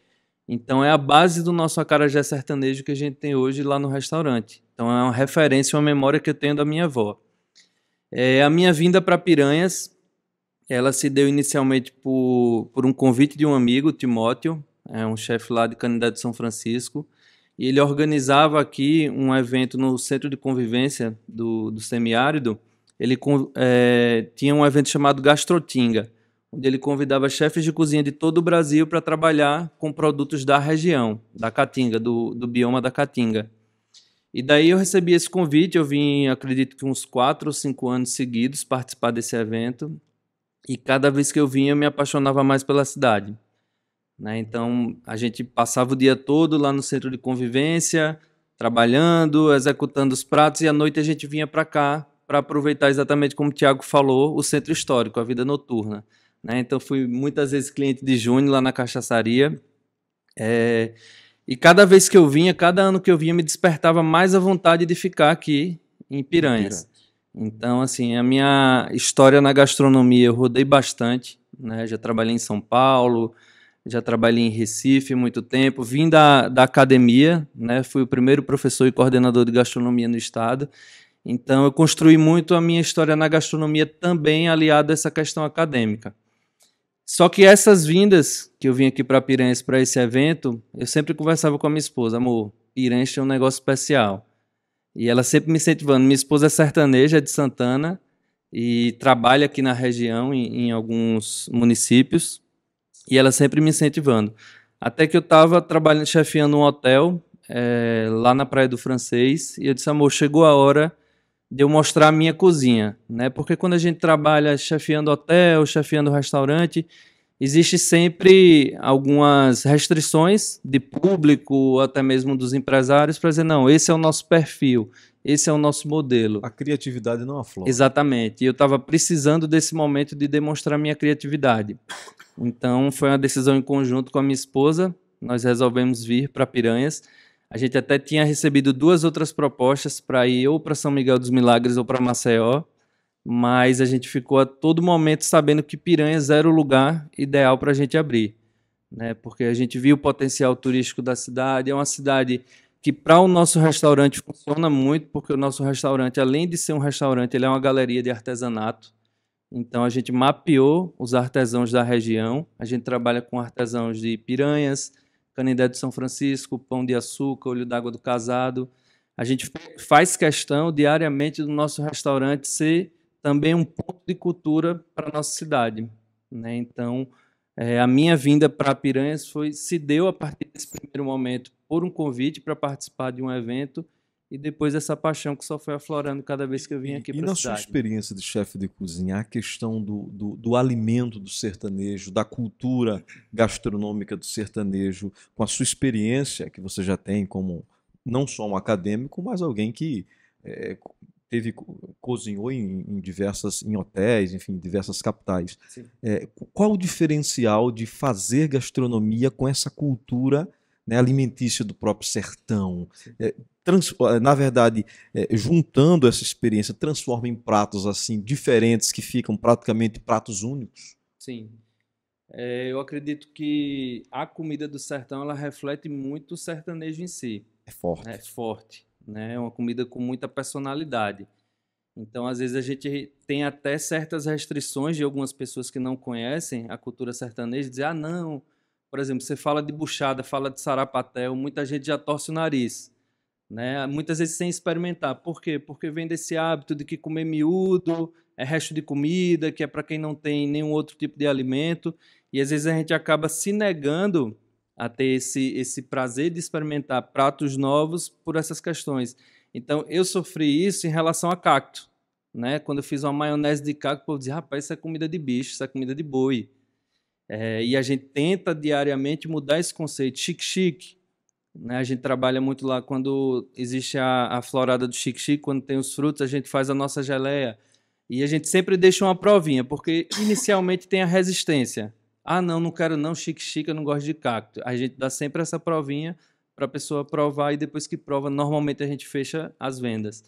Então é a base do nosso acarajé sertanejo que a gente tem hoje lá no restaurante. Então é uma referência, uma memória que eu tenho da minha avó. É, a minha vinda para Piranhas, ela se deu inicialmente por, por um convite de um amigo, Timóteo, é um chefe lá de Canidade de São Francisco e ele organizava aqui um evento no centro de convivência do, do semiárido. Ele é, tinha um evento chamado Gastrotinga, onde ele convidava chefes de cozinha de todo o Brasil para trabalhar com produtos da região, da Caatinga, do, do bioma da Caatinga. E daí eu recebi esse convite, eu vim, acredito que uns quatro ou cinco anos seguidos participar desse evento. E cada vez que eu vinha, eu me apaixonava mais pela cidade. Né? Então, a gente passava o dia todo lá no centro de convivência, trabalhando, executando os pratos, e à noite a gente vinha para cá para aproveitar exatamente como o Tiago falou, o centro histórico, a vida noturna. Né? Então, fui muitas vezes cliente de Júnior lá na cachaçaria. É... E cada vez que eu vinha, cada ano que eu vinha, me despertava mais a vontade de ficar aqui em Piranhas. Então, assim, a minha história na gastronomia eu rodei bastante, né? Já trabalhei em São Paulo, já trabalhei em Recife muito tempo, vim da, da academia, né? fui o primeiro professor e coordenador de gastronomia no estado, então eu construí muito a minha história na gastronomia também aliada a essa questão acadêmica. Só que essas vindas que eu vim aqui para Piranhas para esse evento, eu sempre conversava com a minha esposa, amor, Piranhas tem um negócio especial. E ela sempre me incentivando. Minha esposa é sertaneja, é de Santana, e trabalha aqui na região, em, em alguns municípios. E ela sempre me incentivando. Até que eu estava trabalhando, chefiando um hotel é, lá na Praia do Francês, e eu disse, amor, chegou a hora de eu mostrar a minha cozinha, né? Porque quando a gente trabalha chefiando hotel, chefiando restaurante, existe sempre algumas restrições de público, até mesmo dos empresários, para dizer, não, esse é o nosso perfil, esse é o nosso modelo. A criatividade não aflora. Exatamente. E eu estava precisando desse momento de demonstrar minha criatividade. Então, foi uma decisão em conjunto com a minha esposa, nós resolvemos vir para Piranhas. A gente até tinha recebido duas outras propostas para ir ou para São Miguel dos Milagres ou para Maceió mas a gente ficou a todo momento sabendo que Piranhas é era o lugar ideal para a gente abrir, né? Porque a gente viu o potencial turístico da cidade, é uma cidade que para o nosso restaurante funciona muito, porque o nosso restaurante, além de ser um restaurante, ele é uma galeria de artesanato. Então a gente mapeou os artesãos da região, a gente trabalha com artesãos de Piranhas, Canindé do São Francisco, Pão de Açúcar, Olho d'Água do Casado. A gente faz questão diariamente do nosso restaurante ser também um ponto de cultura para a nossa cidade. Né? Então, é, a minha vinda para Piranhas foi, se deu a partir desse primeiro momento por um convite para participar de um evento e depois essa paixão que só foi aflorando cada vez que eu vim aqui para a cidade. E na sua experiência de chefe de cozinha, a questão do, do, do, alimento do sertanejo, da cultura gastronômica do sertanejo, com a sua experiência que você já tem como não só um acadêmico, mas alguém que é, teve cozinhou em, em, diversas em hotéis, enfim, diversas capitais. É, qual o diferencial de fazer gastronomia com essa cultura né, alimentícia do próprio sertão? É, trans, é, na verdade, é, juntando essa experiência, transforma em pratos assim diferentes que ficam praticamente pratos únicos. Sim. É, eu acredito que a comida do sertão ela reflete muito o sertanejo em si. É forte. É forte né? É uma comida com muita personalidade. Então, às vezes a gente tem até certas restrições de algumas pessoas que não conhecem a cultura sertaneja, dizer: "Ah, não, por exemplo, você fala de buchada, fala de sarapatel, muita gente já torce o nariz, né? Muitas vezes sem experimentar. Por quê? Porque vem desse hábito de que comer miúdo é resto de comida, que é para quem não tem nenhum outro tipo de alimento, e às vezes a gente acaba se negando a ter esse, esse prazer de experimentar pratos novos por essas questões. Então, eu sofri isso em relação a cacto. Né? Quando eu fiz uma maionese de cacto, o povo dizia, rapaz, isso é comida de bicho, isso é comida de boi. É, e a gente tenta diariamente mudar esse conceito, chique-chique. Né? A gente trabalha muito lá quando existe a, a florada do chique-chique, quando tem os frutos, a gente faz a nossa geleia. E a gente sempre deixa uma provinha, porque inicialmente tem a resistência. Ah, não, não quero não, chique-chique, eu não gosto de cacto. A gente dá sempre essa provinha para a pessoa provar e depois que prova, normalmente a gente fecha as vendas.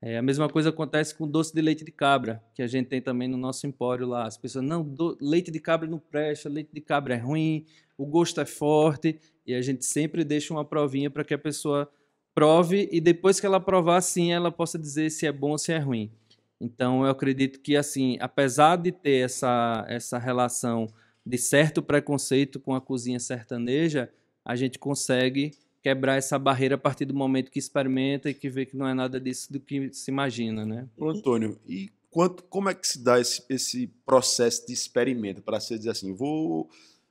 É, a mesma coisa acontece com doce de leite de cabra, que a gente tem também no nosso empório lá. As pessoas, não, do, leite de cabra não presta, leite de cabra é ruim, o gosto é forte, e a gente sempre deixa uma provinha para que a pessoa prove e depois que ela provar, sim, ela possa dizer se é bom ou se é ruim. Então, eu acredito que, assim, apesar de ter essa, essa relação de certo preconceito com a cozinha sertaneja, a gente consegue quebrar essa barreira a partir do momento que experimenta e que vê que não é nada disso do que se imagina, né? Antônio, e quanto, como é que se dá esse, esse processo de experimento para você dizer assim, vou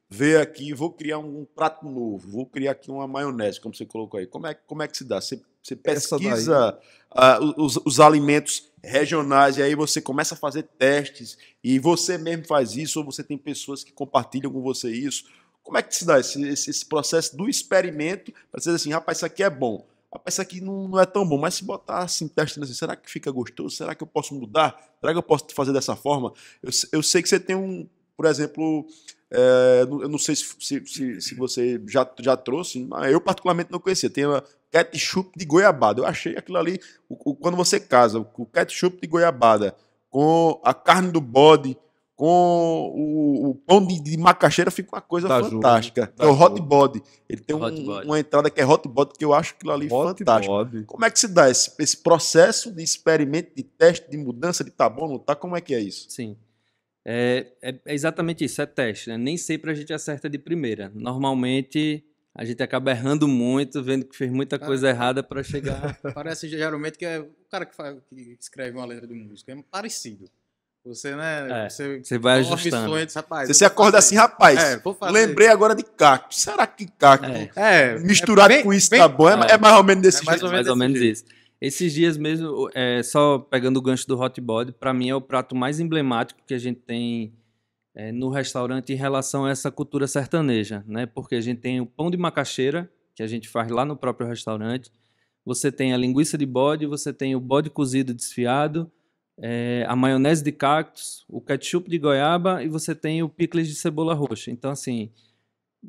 ver aqui, vou criar um prato novo, vou criar aqui uma maionese, como você colocou aí. Como é, como é que se dá? Você você é pesquisa uh, os, os alimentos regionais, e aí você começa a fazer testes, e você mesmo faz isso, ou você tem pessoas que compartilham com você isso. Como é que se dá esse, esse, esse processo do experimento para dizer assim, rapaz, isso aqui é bom, rapaz, isso aqui não, não é tão bom, mas se botar assim, teste, assim, será que fica gostoso? Será que eu posso mudar? Será que eu posso fazer dessa forma? Eu, eu sei que você tem um, por exemplo, é, eu não sei se, se, se, você já, já trouxe, mas eu particularmente não conhecia. Tem uma ketchup de goiabada. Eu achei aquilo ali, o, o, quando você casa o ketchup de goiabada com a carne do bode, com o, o pão de, de, macaxeira, fica uma coisa tá fantástica. Tá é o hot bode. Ele tem um, uma entrada que é hot bode, que eu acho aquilo ali hot fantástico. Body. Como é que se dá esse, esse processo de experimento, de teste, de mudança, de tá bom, não tá? Como é que é isso? Sim. É, é, é exatamente isso, é teste. Né? Nem sempre a gente acerta de primeira. Normalmente a gente acaba errando muito, vendo que fez muita Cara, coisa ah. errada para chegar. Parece geralmente que é o cara que, faz, que escreve uma letra de música, é parecido. Você, né? É, você, você vai ajustando. rapaz, você acorda assim, rapaz. É, lembrei agora de cacto. Será que cacto é. É, é. misturado bem, com isso bem, tá bom? É, é. mais ou menos desse jeito. Mais ou menos, mais ou menos isso. Esses dias mesmo, é, só pegando o gancho do hot body, para mim é o prato mais emblemático que a gente tem é, no restaurante em relação a essa cultura sertaneja, né? Porque a gente tem o pão de macaxeira, que a gente faz lá no próprio restaurante, você tem a linguiça de bode, você tem o bode cozido desfiado, é, a maionese de cactos, o ketchup de goiaba e você tem o picles de cebola roxa. Então, assim,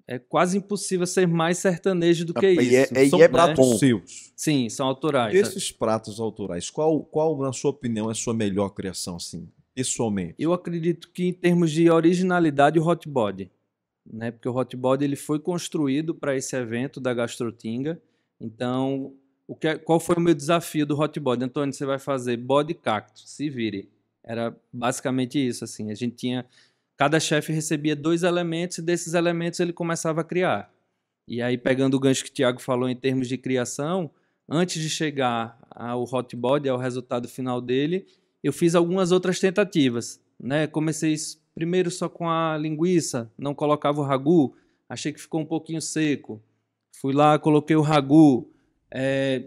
é quase impossível ser mais sertanejo do é, que e é, isso. É, é, são, e é pratos né? seus. Sim, são autorais. Desses é. pratos autorais, qual, qual, na sua opinião, é a sua melhor criação, assim, pessoalmente? Eu acredito que, em termos de originalidade, o Hot Body. Né? Porque o Hot Body ele foi construído para esse evento da Gastrotinga. Então, o que, qual foi o meu desafio do Hot Body? Antônio, você vai fazer body cacto, se vire. Era basicamente isso, assim. A gente tinha Cada chefe recebia dois elementos e desses elementos ele começava a criar. E aí, pegando o gancho que o Tiago falou em termos de criação, antes de chegar ao hot body, ao resultado final dele, eu fiz algumas outras tentativas. Né? Comecei primeiro só com a linguiça, não colocava o ragu, achei que ficou um pouquinho seco. Fui lá, coloquei o ragu, é,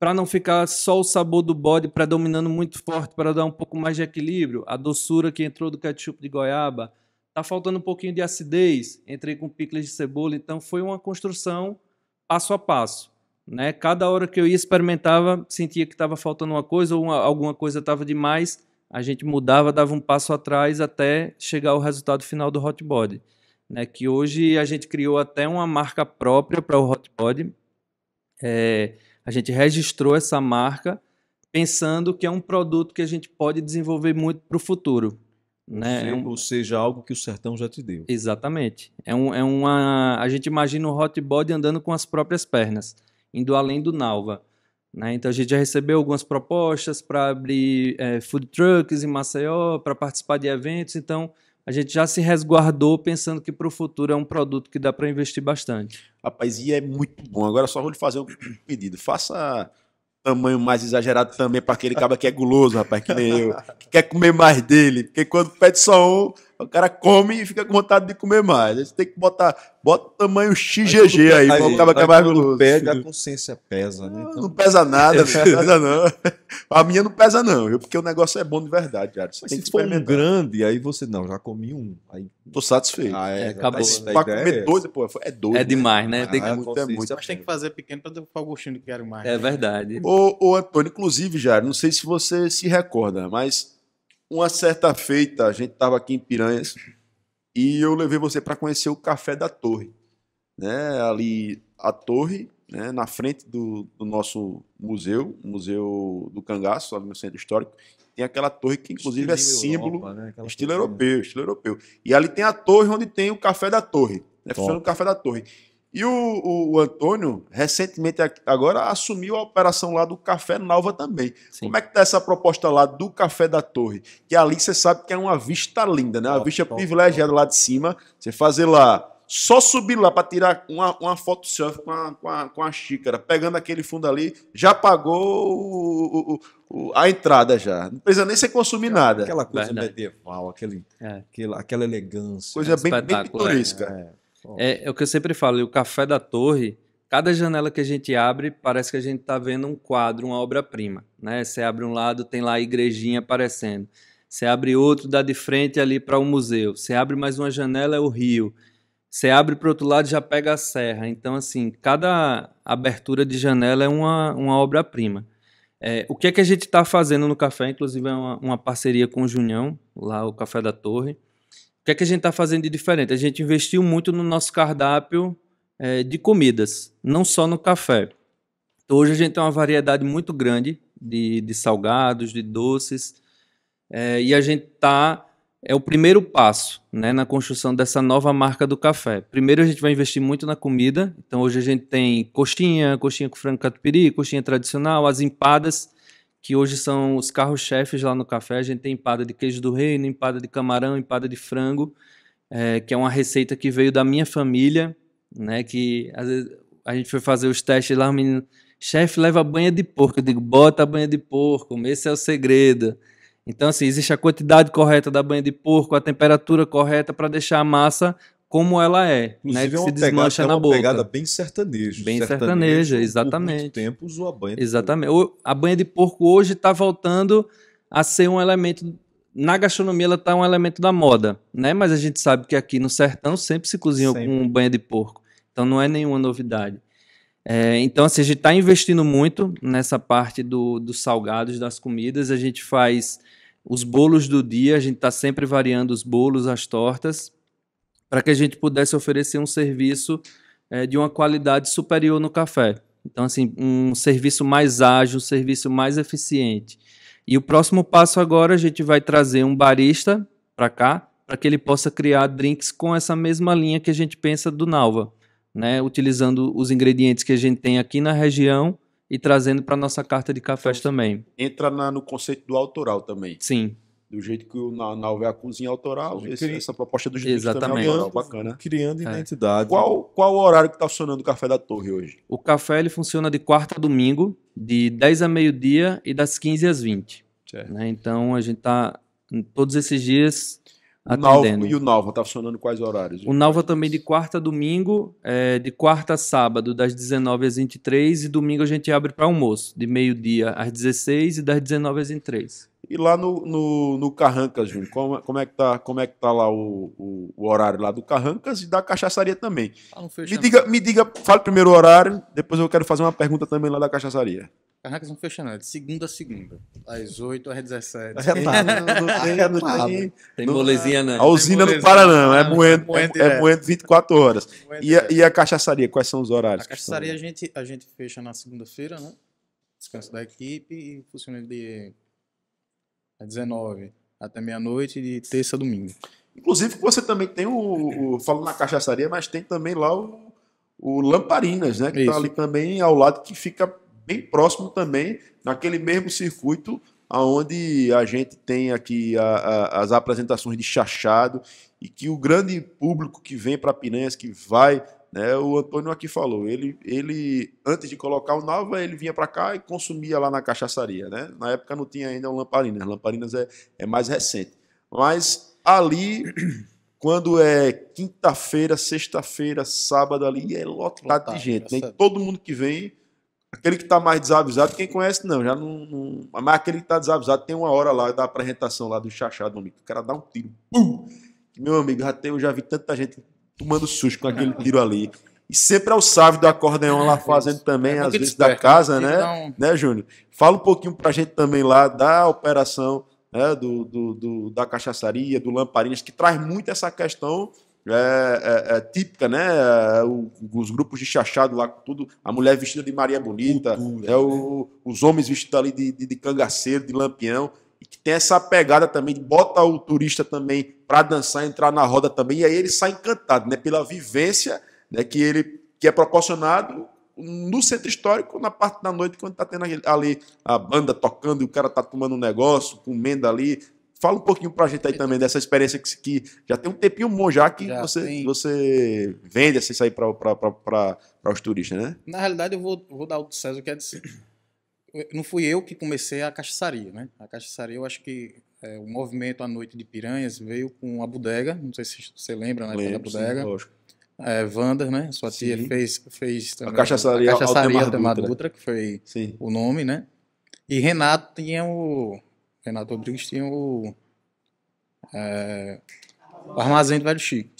para não ficar só o sabor do bode predominando muito forte, para dar um pouco mais de equilíbrio. A doçura que entrou do ketchup de goiaba. Tá faltando um pouquinho de acidez. Entrei com picles de cebola, então foi uma construção passo a passo. Né? Cada hora que eu ia experimentava, sentia que estava faltando uma coisa ou uma, alguma coisa estava demais. A gente mudava, dava um passo atrás até chegar ao resultado final do Hot Body. Né? Que hoje a gente criou até uma marca própria para o Hot Body. É, eh, a gente registrou essa marca pensando que é um produto que a gente pode desenvolver muito para o futuro. Né? Ou, seja, é ou seja, algo que o sertão já te deu. Exatamente. É, um, é uma. A gente imagina o hot body andando com as próprias pernas, indo além do Nalva. Né? Então a gente já recebeu algumas propostas para abrir é, food trucks em Maceió, para participar de eventos. Então a gente já se resguardou pensando que para o futuro é um produto que dá para investir bastante. Rapaz, e é muito bom. Agora só vou lhe fazer um pedido. Faça tamanho mais exagerado também para aquele cara que é guloso, rapaz, que nem eu, que quer comer mais dele. Porque quando pede só um, o cara come e fica com vontade de comer mais. Aí você tem que botar, bota o tamanho XGG aí, aí, aí acaba que mais pega, a consciência pesa, né? Então... Não, não pesa nada, é. não pesa não. A minha não pesa não, viu? porque o negócio é bom de verdade, cara. Você Mas tem se for um grande, aí você, não, já comi um. Aí... Tô satisfeito. Ah, é, é tá acabou. Tá, pra comer é dois, pô, é doido. É né? demais, né? Ah, tem que, ah, muito, é muito. Mas tem que fazer pequeno para dar o gostinho que quero mais. É né? verdade. Ô, ô, Antônio, inclusive, Jário, não sei se você se recorda, mas uma certa feita, a gente estava aqui em Piranhas e eu levei você para conhecer o Café da Torre. Né? Ali, a torre, né? na frente do, do nosso museu, Museu do Cangaço, ali no Centro Histórico, tem aquela torre que, inclusive, é estilo é símbolo, Europa, né? estilo europeu, estilo europeu. E ali tem a torre onde tem o Café da Torre, né? funciona o Café da Torre. E o, o, o, Antônio, recentemente, agora assumiu a operação lá do Café Nova também. Sim. Como é que está essa proposta lá do Café da Torre? Que ali você sabe que é uma vista linda, né? Uma top, vista top, privilegiada top. lá de cima. Você fazer lá, só subir lá para tirar uma, uma foto surf com a, com, a, com a xícara, pegando aquele fundo ali, já pagou o, o, a entrada já. Não precisa nem você consumir nada. Aquela coisa Verdade. medieval, aquele, é. aquela, aquela elegância. Coisa é, bem, bem pitoresca. É. é. É, é, o que eu sempre falo, o café da torre, cada janela que a gente abre, parece que a gente está vendo um quadro, uma obra-prima. Né? Você abre um lado, tem lá a igrejinha aparecendo. Você abre outro, dá de frente ali para o um museu. Você abre mais uma janela, é o rio. Você abre para o outro lado já pega a serra. Então, assim, cada abertura de janela é uma, uma obra-prima. É, o que é que a gente está fazendo no café? Inclusive, é uma, uma parceria com o Junião lá o Café da Torre. O que é que a gente está fazendo de diferente? A gente investiu muito no nosso cardápio é, de comidas, não só no café. Então, hoje a gente tem uma variedade muito grande de, de salgados, de doces, é, e a gente está é o primeiro passo né, na construção dessa nova marca do café. Primeiro a gente vai investir muito na comida, então hoje a gente tem coxinha, coxinha com frango catupiry, coxinha tradicional, as empadas, que hoje são os carros-chefes lá no café. A gente tem empada de queijo do reino, empada de camarão, empada de frango, é, que é uma receita que veio da minha família, né? Que às vezes a gente foi fazer os testes lá, o menino, chefe, leva banha de porco. Eu digo, bota a banha de porco, esse é o segredo. Então, assim, existe a quantidade correta da banha de porco, a temperatura correta para deixar a massa como ela é, Inclusive, né? Que é se desmancha pegada, é na é uma boca. pegada bem sertaneja. Bem sertaneja, exatamente. Por muito tempo usou a banha de Exatamente. Porco. A banha de porco hoje está voltando a ser um elemento na gastronomia ela está um elemento da moda, né? Mas a gente sabe que aqui no sertão sempre se cozinha sempre. com banha de porco. Então não é nenhuma novidade. É, então, assim, a gente está investindo muito nessa parte do, dos salgados, das comidas. A gente faz os bolos do dia, a gente está sempre variando os bolos, as tortas, para que a gente pudesse oferecer um serviço é, de uma qualidade superior no café. Então, assim, um serviço mais ágil, um serviço mais eficiente. E o próximo passo agora, a gente vai trazer um barista para cá, para que ele possa criar drinks com essa mesma linha que a gente pensa do Nalva, né? utilizando os ingredientes que a gente tem aqui na região e trazendo para nossa carta de cafés então, também. Entra na, no conceito do autoral também. Sim do jeito que o Nau é a cozinha autoral, esse, essa proposta do jeito Exatamente. É autoral, bacana. Criando é. identidade. É. Qual, qual o horário que está funcionando o Café da Torre hoje? O café ele funciona de quarta a domingo, de 10 a meio-dia e das 15 às 20. Né? Então a gente está hum, todos esses dias atendendo. O Nalva, e o Nalva está funcionando quais horários? O Nalva também de quarta a domingo, é, de quarta a sábado, das 19 às 23 e domingo a gente abre para almoço, de meio-dia às 16 e das 19 às 23. E lá no, no, no Carrancas, Júnior, como, como, é que tá, como é que tá lá o, o, o horário lá do Carrancas e da cachaçaria também? Ah, me diga, me diga, fale primeiro o horário, depois eu quero fazer uma pergunta também lá da cachaçaria. Carrancas não fecha nada, é de segunda a segunda. Às 8 às 17. É não tem, não é tem, tem molezinha, né? não. A usina do Paraná, é ah, moendo, é, moendo 24 horas. E a, e a cachaçaria, quais são os horários? A cachaçaria a gente, a gente fecha na segunda-feira, né? Descanso da equipe e funciona de às 19 até meia-noite, de terça a domingo. Inclusive, você também tem o, o. Falo na cachaçaria, mas tem também lá o, o Lamparinas, né? Que está ali também ao lado, que fica bem próximo também, naquele mesmo circuito aonde a gente tem aqui a, a, as apresentações de chachado e que o grande público que vem para Piranhas, que vai né? O Antônio aqui falou, ele, ele antes de colocar o Nova, ele vinha para cá e consumia lá na cachaçaria. Né? Na época não tinha ainda o Lamparinas, Lamparinas é, é mais recente. Mas ali, quando é quinta-feira, sexta-feira, sábado ali, é lotado de gente. né? todo mundo que vem, aquele que está mais desavisado, quem conhece não, já não, não mas aquele que está desavisado tem uma hora lá da apresentação lá do chachado, meu amigo, o cara dá um tiro, pum! Meu amigo, já, tem, eu já vi tanta gente tomando susto com aquele tiro ali. E sempre é o sábio do acordeão é, lá fazendo também, é às vezes desperta, da casa, né? Então... Né, Júnior? Fala um pouquinho pra gente também lá da operação né, do, do, do, da cachaçaria, do Lamparinas, que traz muito essa questão é, é, é típica, né? É, o, os grupos de chachado lá, tudo, a mulher vestida de Maria Bonita, Cultura, é né? o, né? os homens vestidos ali de, de, de cangaceiro, de lampião tem essa pegada também, bota o turista também para dançar, entrar na roda também, e aí ele sai encantado, né, pela vivência, né, que ele que é proporcionado no centro histórico, na parte da noite, quando tá tendo ali a banda tocando e o cara tá tomando um negócio, comendo ali. Fala um pouquinho pra gente aí também dessa experiência que, que já tem um tempinho bom já que já você, tem. você vende essa aí para os turistas, né? Na realidade, eu vou, vou dar o César que é de eh, não fui eu que comecei a cachaçaria, né? A cachaçaria, eu acho que é, o movimento à noite de piranhas veio com a bodega, não sei se você lembra, né? Lembro, da bodega. Sim, lógico. É, eh, Vander, né? Sua tia fez, fez também, a cachaçaria, a cachaçaria Altemar Dutra. Dutra, que foi sim. o nome, né? E Renato tinha o Renato Rodrigues tinha o, é, o armazém do Velho Chico.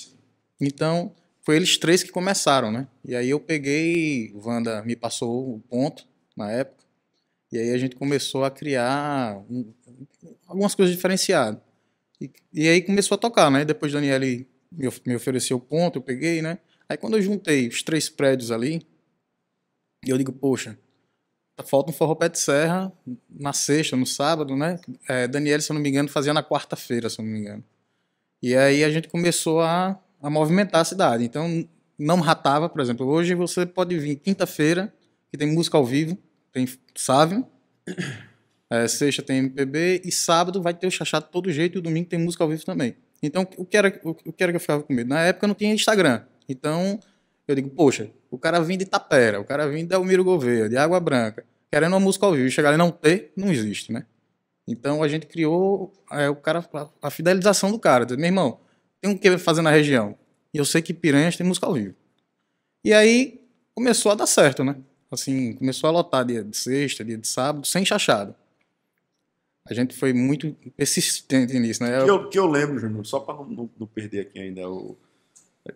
Então foi eles três que começaram, né? E aí eu peguei, Vanda me passou o ponto na época e aí a gente começou a criar um, algumas coisas diferenciadas. E, e, aí começou a tocar, né? Depois Daniele me, me ofereceu o ponto, eu peguei, né? Aí quando eu juntei os três prédios ali, eu digo, poxa, tá, falta um forró pé de serra na sexta, no sábado, né? É, Daniele, se eu não me engano, fazia na quarta-feira, se eu não me engano. E aí a gente começou a, a movimentar a cidade. Então, não ratava, por exemplo, hoje você pode vir quinta-feira, que tem música ao vivo, tem Sávio. É, sexta tem MPB e sábado vai ter o chachado todo jeito e domingo tem música ao vivo também. Então, o que, era, o, o que era que eu ficava com medo? Na época não tinha Instagram. Então, eu digo, poxa, o cara vem de Itapera, o cara vem de Almiro Gouveia, de Água Branca, querendo uma música ao vivo e chegar ali não ter, não existe, né? Então, a gente criou é, o cara, a, a fidelização do cara. meu irmão, tem o um que fazer na região? E eu sei que Piranhas tem música ao vivo. E aí, começou a dar certo, né? assim, começou a lotar dia de sexta, dia de sábado, sem chachado. A gente foi muito persistente nisso, né? Que eu, que eu lembro, Júnior, só para não, não, perder aqui ainda, o,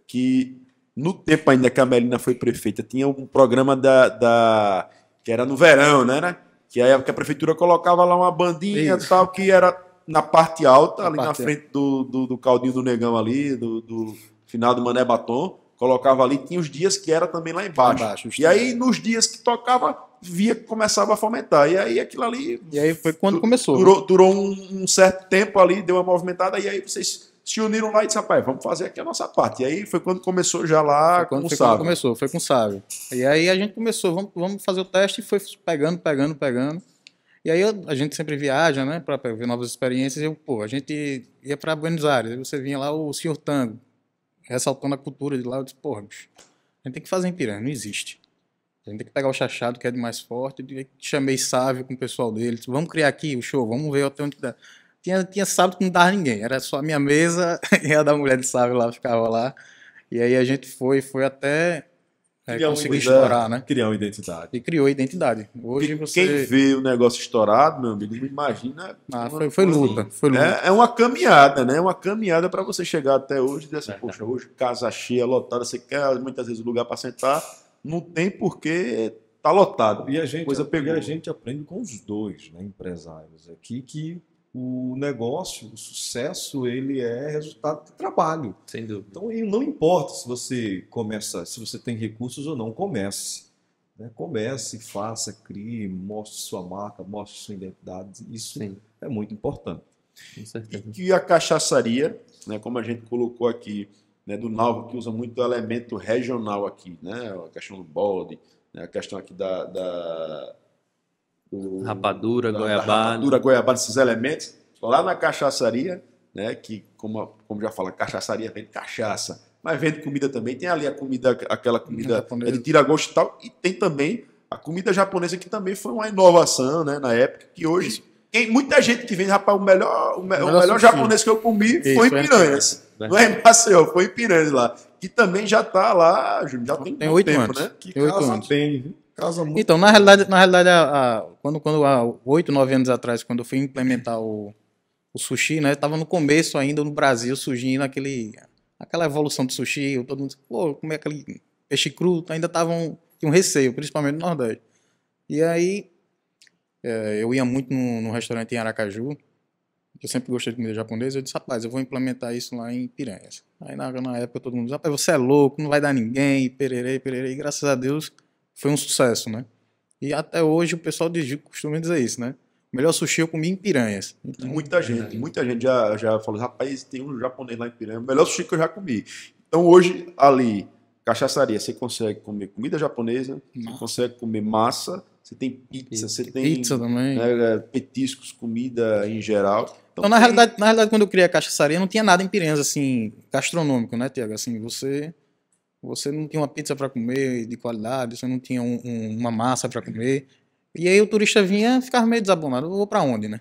que no tempo ainda que a Melina foi prefeita, tinha um programa da, da que era no verão, né? né? Que aí a prefeitura colocava lá uma bandinha e tal, que era na parte alta, na ali parte na frente do, do, do, caldinho do negão ali, do, do final do Mané Batom colocava ali, tinha os dias que era também lá embaixo. Lá embaixo e aí, nos dias que tocava, via que começava a fomentar. E aí aquilo ali. E aí foi quando começou. Durou, né? durou um, certo tempo ali, deu uma movimentada, e aí vocês se uniram lá e disseram, rapaz, vamos fazer aqui a nossa parte. E aí foi quando começou já lá foi quando, com foi o Sábio. começou, foi com o Sábio. E aí a gente começou, vamos, vamos fazer o teste e foi pegando, pegando, pegando. E aí a gente sempre viaja, né, para ver novas experiências. Eu, pô, a gente ia para Buenos Aires, você vinha lá o Senhor Tango, ressaltando a cultura de lá, eu disse, porra, bicho, a gente tem que fazer em Piranha, não existe. A gente tem que pegar o chachado, que é de mais forte. Eu chamei Sávio com o pessoal dele. Disse, vamos criar aqui o show, vamos ver até onde dá. Tinha, tinha sábado que não dava ninguém. Era só a minha mesa e a da mulher de Sávio lá, ficava lá. E aí a gente foi, foi até é, conseguiu estourar, né? Criar uma identidade. E criou a identidade. Hoje você... Quem vê o negócio estourado, meu amigo, imagina. Ah, foi, foi luta. Assim. Foi luta. É, é, uma caminhada, né? É uma caminhada para você chegar até hoje e dizer assim, poxa, hoje casa cheia, lotada, você quer muitas vezes lugar para sentar, não tem porque tá lotado. E a gente, coisa pegou. E a gente aprende com os dois, né, empresários aqui, que o negócio, o sucesso, ele é resultado do trabalho. Sem dúvida. Então, não importa se você começa, se você tem recursos ou não, comece. Né? Comece, faça, crie, mostre sua marca, mostre sua identidade. Isso Sim. é muito importante. Com certeza. E, a cachaçaria, né, como a gente colocou aqui, né, do Nalvo, que usa muito elemento regional aqui, né, a questão do bode, né, a questão aqui da, da rapadura, da, goiabada. Da rapadura, goiabada, esses elementos, lá na cachaçaria, né, que como, como já fala, cachaçaria vende cachaça, mas vende comida também, tem ali a comida, aquela comida é de tira gosto e tal, e tem também a comida japonesa que também foi uma inovação, né, na época, que hoje tem muita gente que vende, rapaz, o melhor, o, me, o melhor, japonês que eu comi Isso, foi em é. Piranhas. É não é em Maceió, foi em Piranhas lá. Que também já está lá, já tem, tem oito anos. né? Que tem oito anos. Tem, Casa muito. Então, na realidade, na realidade a, a, quando, quando há 8, 9 anos atrás, quando eu fui implementar o, o sushi, né? estava no começo ainda no Brasil surgindo aquele aquela evolução do sushi, todo mundo, pô, como é aquele peixe cru, ainda tava um, um receio, principalmente no Nordeste. E aí é, eu ia muito num, restaurante em Aracaju, eu sempre gostei de comida japonesa, eu disse, rapaz, eu vou implementar isso lá em Piranhas. Aí na, na época todo mundo disse, rapaz, você é louco, não vai dar ninguém, pererei, pererei. E graças a Deus foi um sucesso, né? E até hoje o pessoal costuma dizer isso, né? O melhor sushi eu comi em Piranhas. Então, muita gente, muita gente já, já falou, rapaz, tem um japonês lá em Piranhas, o melhor sushi que eu já comi. Então hoje, ali, cachaçaria, você consegue comer comida japonesa, Nossa. você consegue comer massa, você tem pizza, você tem pizza também. Né, é, petiscos, comida em geral. Então, então na, tem... realidade, na realidade, quando eu criei a cachaçaria, não tinha nada em Piranhas, assim, gastronômico, né, Tiago? Assim, você você não tinha uma pizza para comer de qualidade, você não tinha um, um, uma massa para comer. E aí o turista vinha ficava meio desabonado, eu vou para onde, né?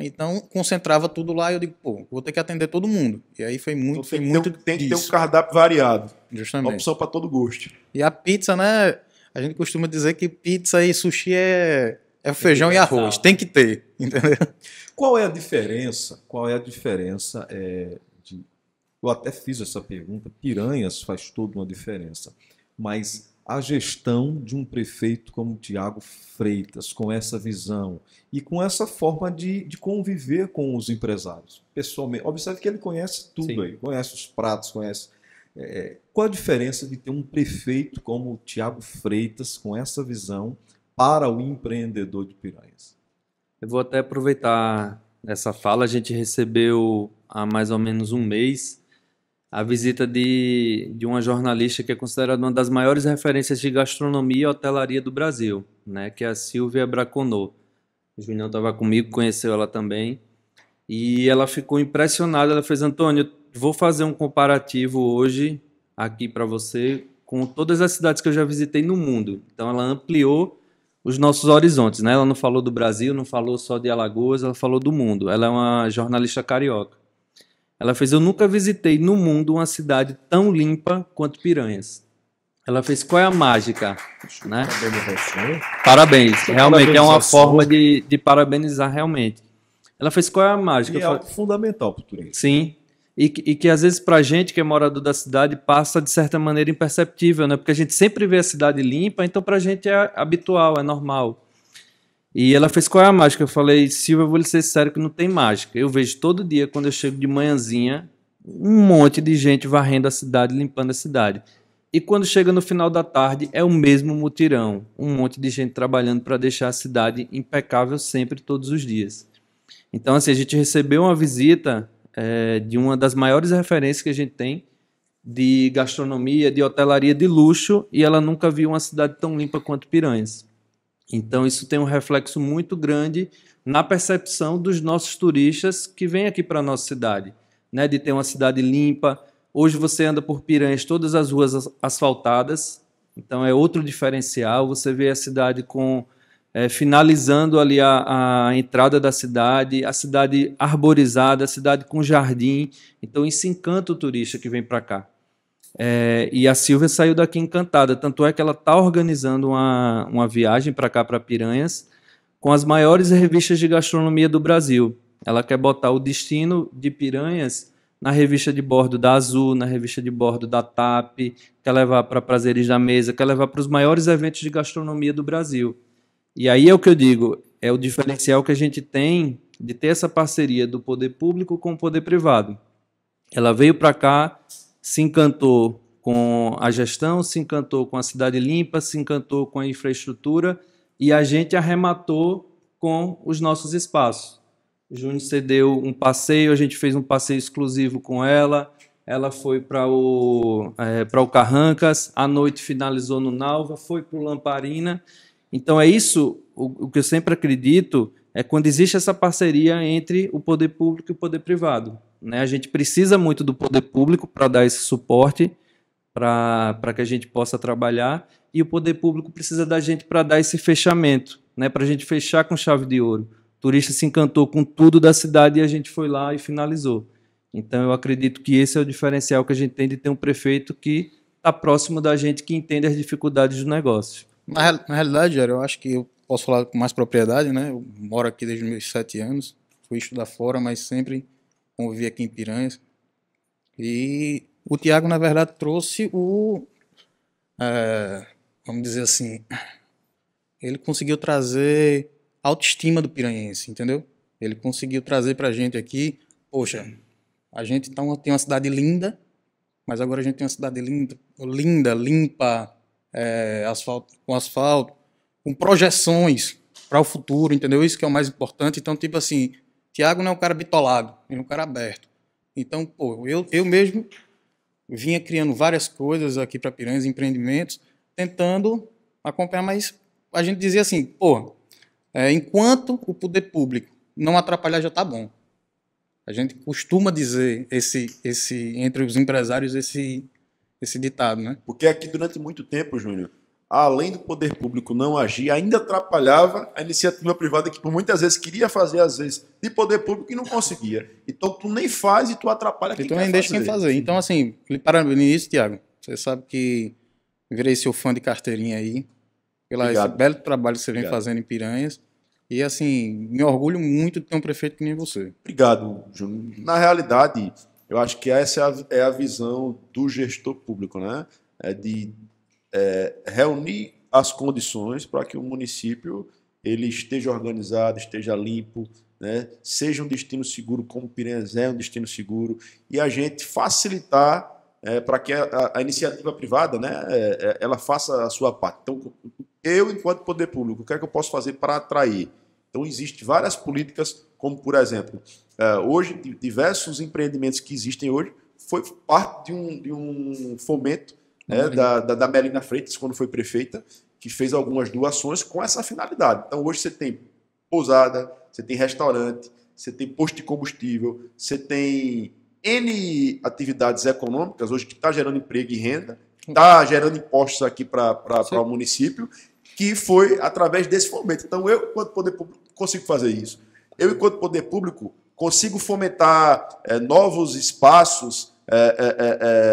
Então concentrava tudo lá e eu digo, pô, vou ter que atender todo mundo. E aí foi muito, então, foi tem muito. Que ter, tem que ter um cardápio variado. Justamente. Uma opção para todo gosto. E a pizza, né? A gente costuma dizer que pizza e sushi é, é feijão e arroz. Tem que ter, entendeu? Qual é a diferença? Qual é a diferença? É eu até fiz essa pergunta. Piranhas faz toda uma diferença. Mas a gestão de um prefeito como Tiago Freitas, com essa visão e com essa forma de, de conviver com os empresários. Pessoalmente, observe que ele conhece tudo Sim. aí, conhece os pratos, conhece. É, é qual a diferença de ter um prefeito como Tiago Freitas, com essa visão, para o empreendedor de Piranhas? Eu vou até aproveitar essa fala. A gente recebeu há mais ou menos um mês a visita de, de uma jornalista que é considerada uma das maiores referências de gastronomia e hotelaria do Brasil, né, que é a Silvia Braconot. O Julião estava comigo, conheceu ela também, e ela ficou impressionada, ela fez, Antônio, vou fazer um comparativo hoje aqui para você com todas as cidades que eu já visitei no mundo. Então ela ampliou os nossos horizontes, né? Ela não falou do Brasil, não falou só de Alagoas, ela falou do mundo. Ela é uma jornalista carioca. Ela fez: Eu nunca visitei no mundo uma cidade tão limpa quanto Piranhas. Ela fez qual é a mágica? Né? Parabéns. Realmente é uma forma de, de parabenizar realmente. Ela fez qual é a mágica? E é algo fundamental para o turismo. Sim. E que, e que às vezes para a gente que é morador da cidade passa de certa maneira imperceptível, né? Porque a gente sempre vê a cidade limpa, então para a gente é habitual, é normal. E ela fez qual é a mágica? Eu falei, Silvia, eu vou lhe ser sério que não tem mágica. Eu vejo todo dia, quando eu chego de manhãzinha, um monte de gente varrendo a cidade, limpando a cidade. E quando chega no final da tarde, é o mesmo mutirão. Um monte de gente trabalhando para deixar a cidade impecável sempre, todos os dias. Então, assim, a gente recebeu uma visita é, de uma das maiores referências que a gente tem de gastronomia, de hotelaria de luxo, e ela nunca viu uma cidade tão limpa quanto Piranhas. Então, isso tem um reflexo muito grande na percepção dos nossos turistas que vêm aqui para a nossa cidade, né? de ter uma cidade limpa. Hoje você anda por Piranhas, todas as ruas asfaltadas, então é outro diferencial. Você vê a cidade com é, finalizando ali a, a entrada da cidade, a cidade arborizada, a cidade com jardim. Então, isso encanta o turista que vem para cá. É, e a Silvia saiu daqui encantada. Tanto é que ela está organizando uma, uma viagem para cá, para Piranhas, com as maiores revistas de gastronomia do Brasil. Ela quer botar o destino de Piranhas na revista de bordo da Azul, na revista de bordo da TAP, quer levar para Prazeres da Mesa, quer levar para os maiores eventos de gastronomia do Brasil. E aí é o que eu digo, é o diferencial que a gente tem de ter essa parceria do poder público com o poder privado. Ela veio para cá se encantou com a gestão, se encantou com a cidade limpa, se encantou com a infraestrutura e a gente arrematou com os nossos espaços. O Júnior cedeu um passeio, a gente fez um passeio exclusivo com ela. Ela foi para o, é, o Carrancas, à noite finalizou no Nalva, foi para o Lamparina. Então é isso, o, o que eu sempre acredito é quando existe essa parceria entre o poder público e o poder privado. Né? A gente precisa muito do poder público para dar esse suporte, para que a gente possa trabalhar, e o poder público precisa da gente para dar esse fechamento, né? para a gente fechar com chave de ouro. O turista se encantou com tudo da cidade e a gente foi lá e finalizou. Então, eu acredito que esse é o diferencial que a gente tem de ter um prefeito que está próximo da gente, que entende as dificuldades do negócio. Na, na realidade, Jair, eu acho que eu posso falar com mais propriedade, né? Eu moro aqui desde meus sete anos, fui estudar fora, mas sempre convivi aqui em Piranhas. E o Tiago, na verdade, trouxe o. É, vamos dizer assim. Ele conseguiu trazer autoestima do piranhense, entendeu? Ele conseguiu trazer pra gente aqui. Poxa, a gente tá uma, tem uma cidade linda, mas agora a gente tem uma cidade linda, linda limpa, é, asfalto, com asfalto, com projeções para o futuro, entendeu? Isso que é o mais importante. Então, tipo assim, Tiago não é um cara bitolado, ele é um cara aberto. Então, pô, eu, eu mesmo vinha criando várias coisas aqui para Piranhas, empreendimentos, tentando acompanhar, mas a gente dizia assim, pô, é, enquanto o poder público não atrapalhar já está bom. A gente costuma dizer esse, esse entre os empresários esse, esse ditado, né? Porque aqui durante muito tempo, Júnior, além do poder público não agir, ainda atrapalhava a iniciativa privada que por muitas vezes queria fazer, às vezes, de poder público e não conseguia. Então tu nem faz e tu atrapalha quem Então nem deixa fazer. quem fazer. Então, assim, no início, Tiago. Você sabe que virei seu fã de carteirinha aí, pelo belo trabalho que você Obrigado. vem fazendo em Piranhas. E, assim, me orgulho muito de ter um prefeito que nem você. Obrigado, Júnior. Na realidade, eu acho que essa é a, é a visão do gestor público, né? É de é, reunir as condições para que o município ele esteja organizado, esteja limpo, né? seja um destino seguro, como Piranhas é um destino seguro, e a gente facilitar é, para que a, a, iniciativa privada né, é, é, ela faça a sua parte. Então, eu, enquanto poder público, o que é que eu posso fazer para atrair? Então, existem várias políticas, como, por exemplo, é, hoje, diversos empreendimentos que existem hoje foi parte de um, de um fomento né, uhum. da, da, da Melina Freitas, quando foi prefeita, que fez algumas doações com essa finalidade. Então hoje você tem pousada, você tem restaurante, você tem posto de combustível, você tem N atividades econômicas hoje que está gerando emprego e renda, está gerando impostos aqui para o município, que foi através desse fomento. Então eu, enquanto poder público, consigo fazer isso. Eu, enquanto poder público, consigo fomentar é, novos espaços é,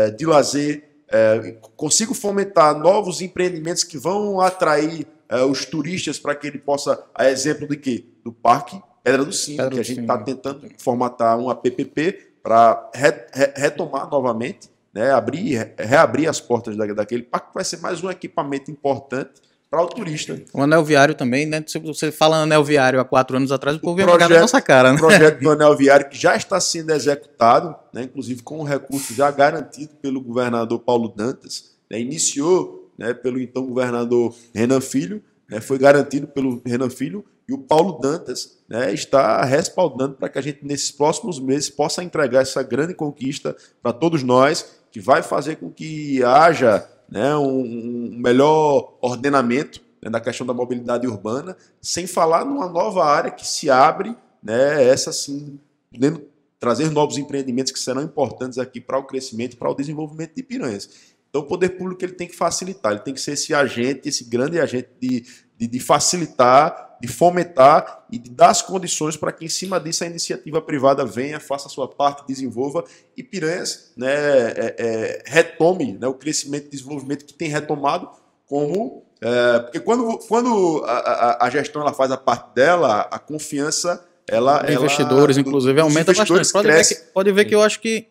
é, de lazer, é, consigo fomentar novos empreendimentos que vão atrair é, os turistas para que ele possa, a exemplo de que? Do Parque Pedra do Sim, Pedra que a gente está tentando formatar uma PPP para re, re, retomar novamente, né, abrir, reabrir as portas da, daquele parque, vai ser mais um equipamento importante para o turista. O anel viário também, né? Se você fala anel viário há quatro anos atrás, o povo ia pegar na nossa cara, né? O projeto do anel viário que já está sendo executado, né? inclusive com o recurso já garantido pelo governador Paulo Dantas, né? iniciou né? pelo então governador Renan Filho, né? foi garantido pelo Renan Filho e o Paulo Dantas né, está respaldando para que a gente, nesses próximos meses, possa entregar essa grande conquista para todos nós, que vai fazer com que haja né, um, um melhor ordenamento né, da questão da mobilidade urbana, sem falar numa nova área que se abre, né, essa sim, podendo trazer novos empreendimentos que serão importantes aqui para o crescimento e para o desenvolvimento de Piranhas. Então, o poder público ele tem que facilitar, ele tem que ser esse agente, esse grande agente de, de, de facilitar, de fomentar e de dar as condições para que, em cima disso, a iniciativa privada venha, faça a sua parte, desenvolva e Piranhas né, é, é, retome né, o crescimento e desenvolvimento que tem retomado como. É, porque quando, quando a, a, a gestão ela faz a parte dela, a confiança ela, ela investidores, inclusive, aumenta bastante. Pode ver, que, pode ver, que, eu acho que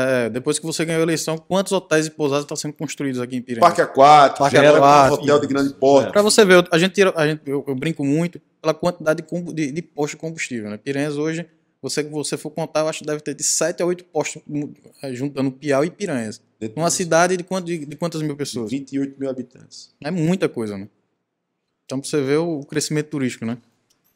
é, depois que você ganhou a eleição, quantos hotéis e pousadas estão sendo construídos aqui em Piranha? Parque Aquático, Parque Aquático, hotel de grande porte. Para você ver, a gente, a gente eu, eu, brinco muito pela quantidade de, de, de postos de combustível. Né? Piranhas hoje, você você for contar, eu acho que deve ter de 7 a 8 postos é, juntando Piauí e Piranhas. Uma cidade de, de, de, quantas mil pessoas? 28 mil habitantes. É muita coisa, né? Então, pra você ver o crescimento turístico, né?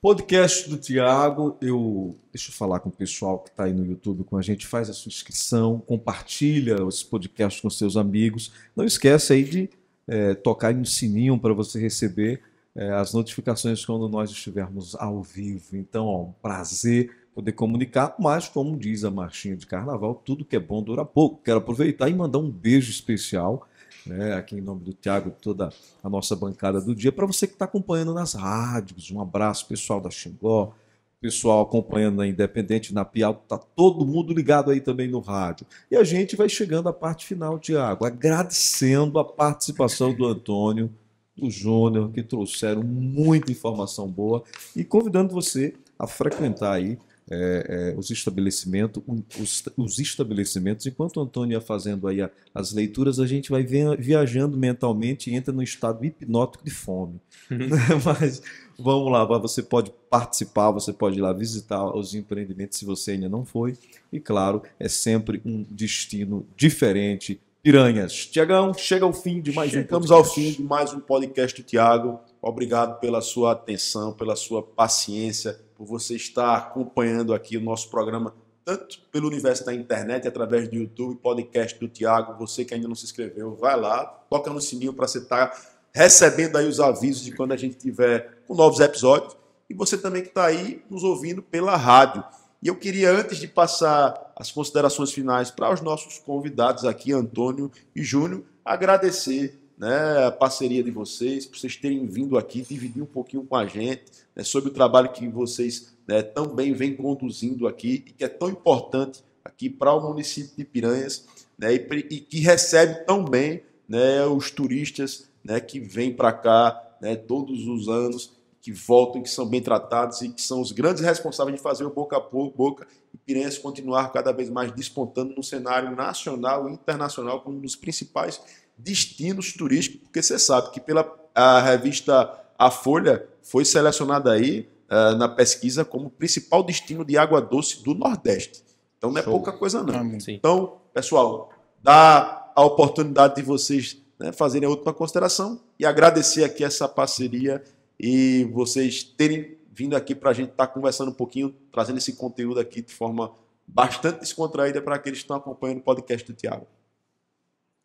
Podcast do Tiago, eu deixa eu falar com o pessoal que está aí no YouTube com a gente, faz a sua inscrição, compartilha esse podcast com seus amigos. Não esquece aí de é, tocar no sininho para você receber é, as notificações quando nós estivermos ao vivo. Então, ó, um prazer poder comunicar, mas como diz a marchinha de carnaval, tudo que é bom dura pouco. Quero aproveitar e mandar um beijo especial né, aqui em nome do Tiago, toda a nossa bancada do dia. Para você que está acompanhando nas rádios, um abraço pessoal da Xingó, pessoal acompanhando na Independente, na Piau, está todo mundo ligado aí também no rádio. E a gente vai chegando à parte final, Tiago, agradecendo a participação do Antônio, do Júnior, que trouxeram muita informação boa e convidando você a frequentar aí é, é, os, estabelecimentos, os, os, estabelecimentos. Enquanto o Antônio ia fazendo aí a, as leituras, a gente vai viajando mentalmente e entra no estado hipnótico de fome. Uhum. Mas vamos lá, você pode participar, você pode ir lá visitar os empreendimentos se você ainda não foi. E claro, é sempre um destino diferente. Piranhas. Tiagão, chega ao fim de mais chegamos um Estamos ao fim de mais um podcast, Tiago. Obrigado pela sua atenção, pela sua paciência, por você estar acompanhando aqui o nosso programa, tanto pelo universo da internet, através do YouTube, podcast do Tiago. Você que ainda não se inscreveu, vai lá, toca no sininho para você estar tá recebendo aí os avisos de quando a gente tiver com novos episódios. E você também que está aí nos ouvindo pela rádio. E eu queria, antes de passar as considerações finais para os nossos convidados aqui, Antônio e Júnior, agradecer né, a parceria de vocês, por vocês terem vindo aqui, dividir um pouquinho com a gente né, sobre o trabalho que vocês né, também vêm conduzindo aqui e que é tão importante aqui para o município de Piranhas né, e, e que recebe tão bem né, os turistas né, que vêm para cá né, todos os anos que voltam, que são bem tratados e que são os grandes responsáveis de fazer o boca a boca e Piranhas continuar cada vez mais despontando no cenário nacional e internacional como um dos principais destinos turísticos, porque você sabe que pela a revista A Folha foi selecionada aí uh, na pesquisa como principal destino de água doce do Nordeste. Então não é pouca coisa não. Ah, então, pessoal, dá a oportunidade de vocês né, fazerem a última consideração e agradecer aqui essa parceria e vocês terem vindo aqui para a gente estar tá conversando um pouquinho, trazendo esse conteúdo aqui de forma bastante descontraída para aqueles que estão acompanhando o podcast do Tiago.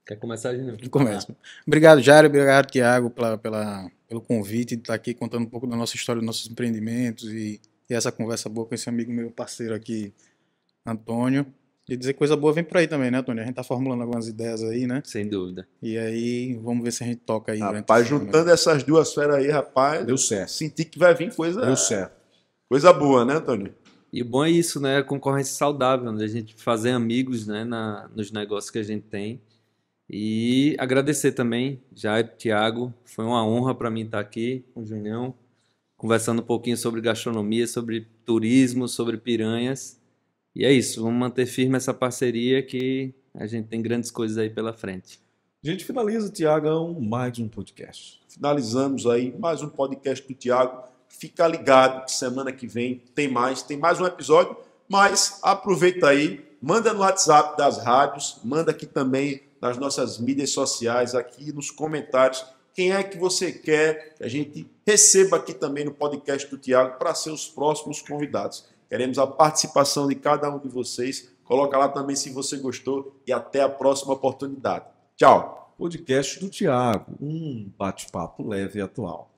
Quer começar, Juninho? Começa. Obrigado, Jário. Obrigado, Tiago, pela, pela, pelo convite de estar aqui contando um pouco da nossa história, dos nossos empreendimentos e, e essa conversa boa com esse amigo meu, parceiro aqui, Antônio. E dizer coisa boa vem por aí também, né, Antônio? A gente tá formulando algumas ideias aí, né? Sem dúvida. E aí, vamos ver se a gente toca aí. Rapaz, juntando essas duas feras aí, rapaz. Deu certo. Senti que vai vir coisa. Deu certo. Coisa boa, né, Antônio? E bom é isso, né? Concorrência é saudável, né? A gente fazer amigos, né, na, nos negócios que a gente tem. E agradecer também, Jair, Tiago, foi uma honra para mim estar aqui com o Junião, conversando um pouquinho sobre gastronomia, sobre turismo, sobre piranhas. E é isso, vamos manter firme essa parceria que a gente tem grandes coisas aí pela frente. A gente finaliza, Tiagão, mais um podcast. Finalizamos aí mais um podcast do Tiago. Fica ligado que semana que vem tem mais, tem mais um episódio, mas aproveita aí, manda no WhatsApp das rádios, manda aqui também nas nossas mídias sociais, aqui nos comentários. Quem é que você quer que a gente receba aqui também no podcast do Tiago para ser os próximos convidados? Queremos a participação de cada um de vocês. Coloca lá também se você gostou e até a próxima oportunidade. Tchau! Podcast do Tiago, um bate-papo leve e atual.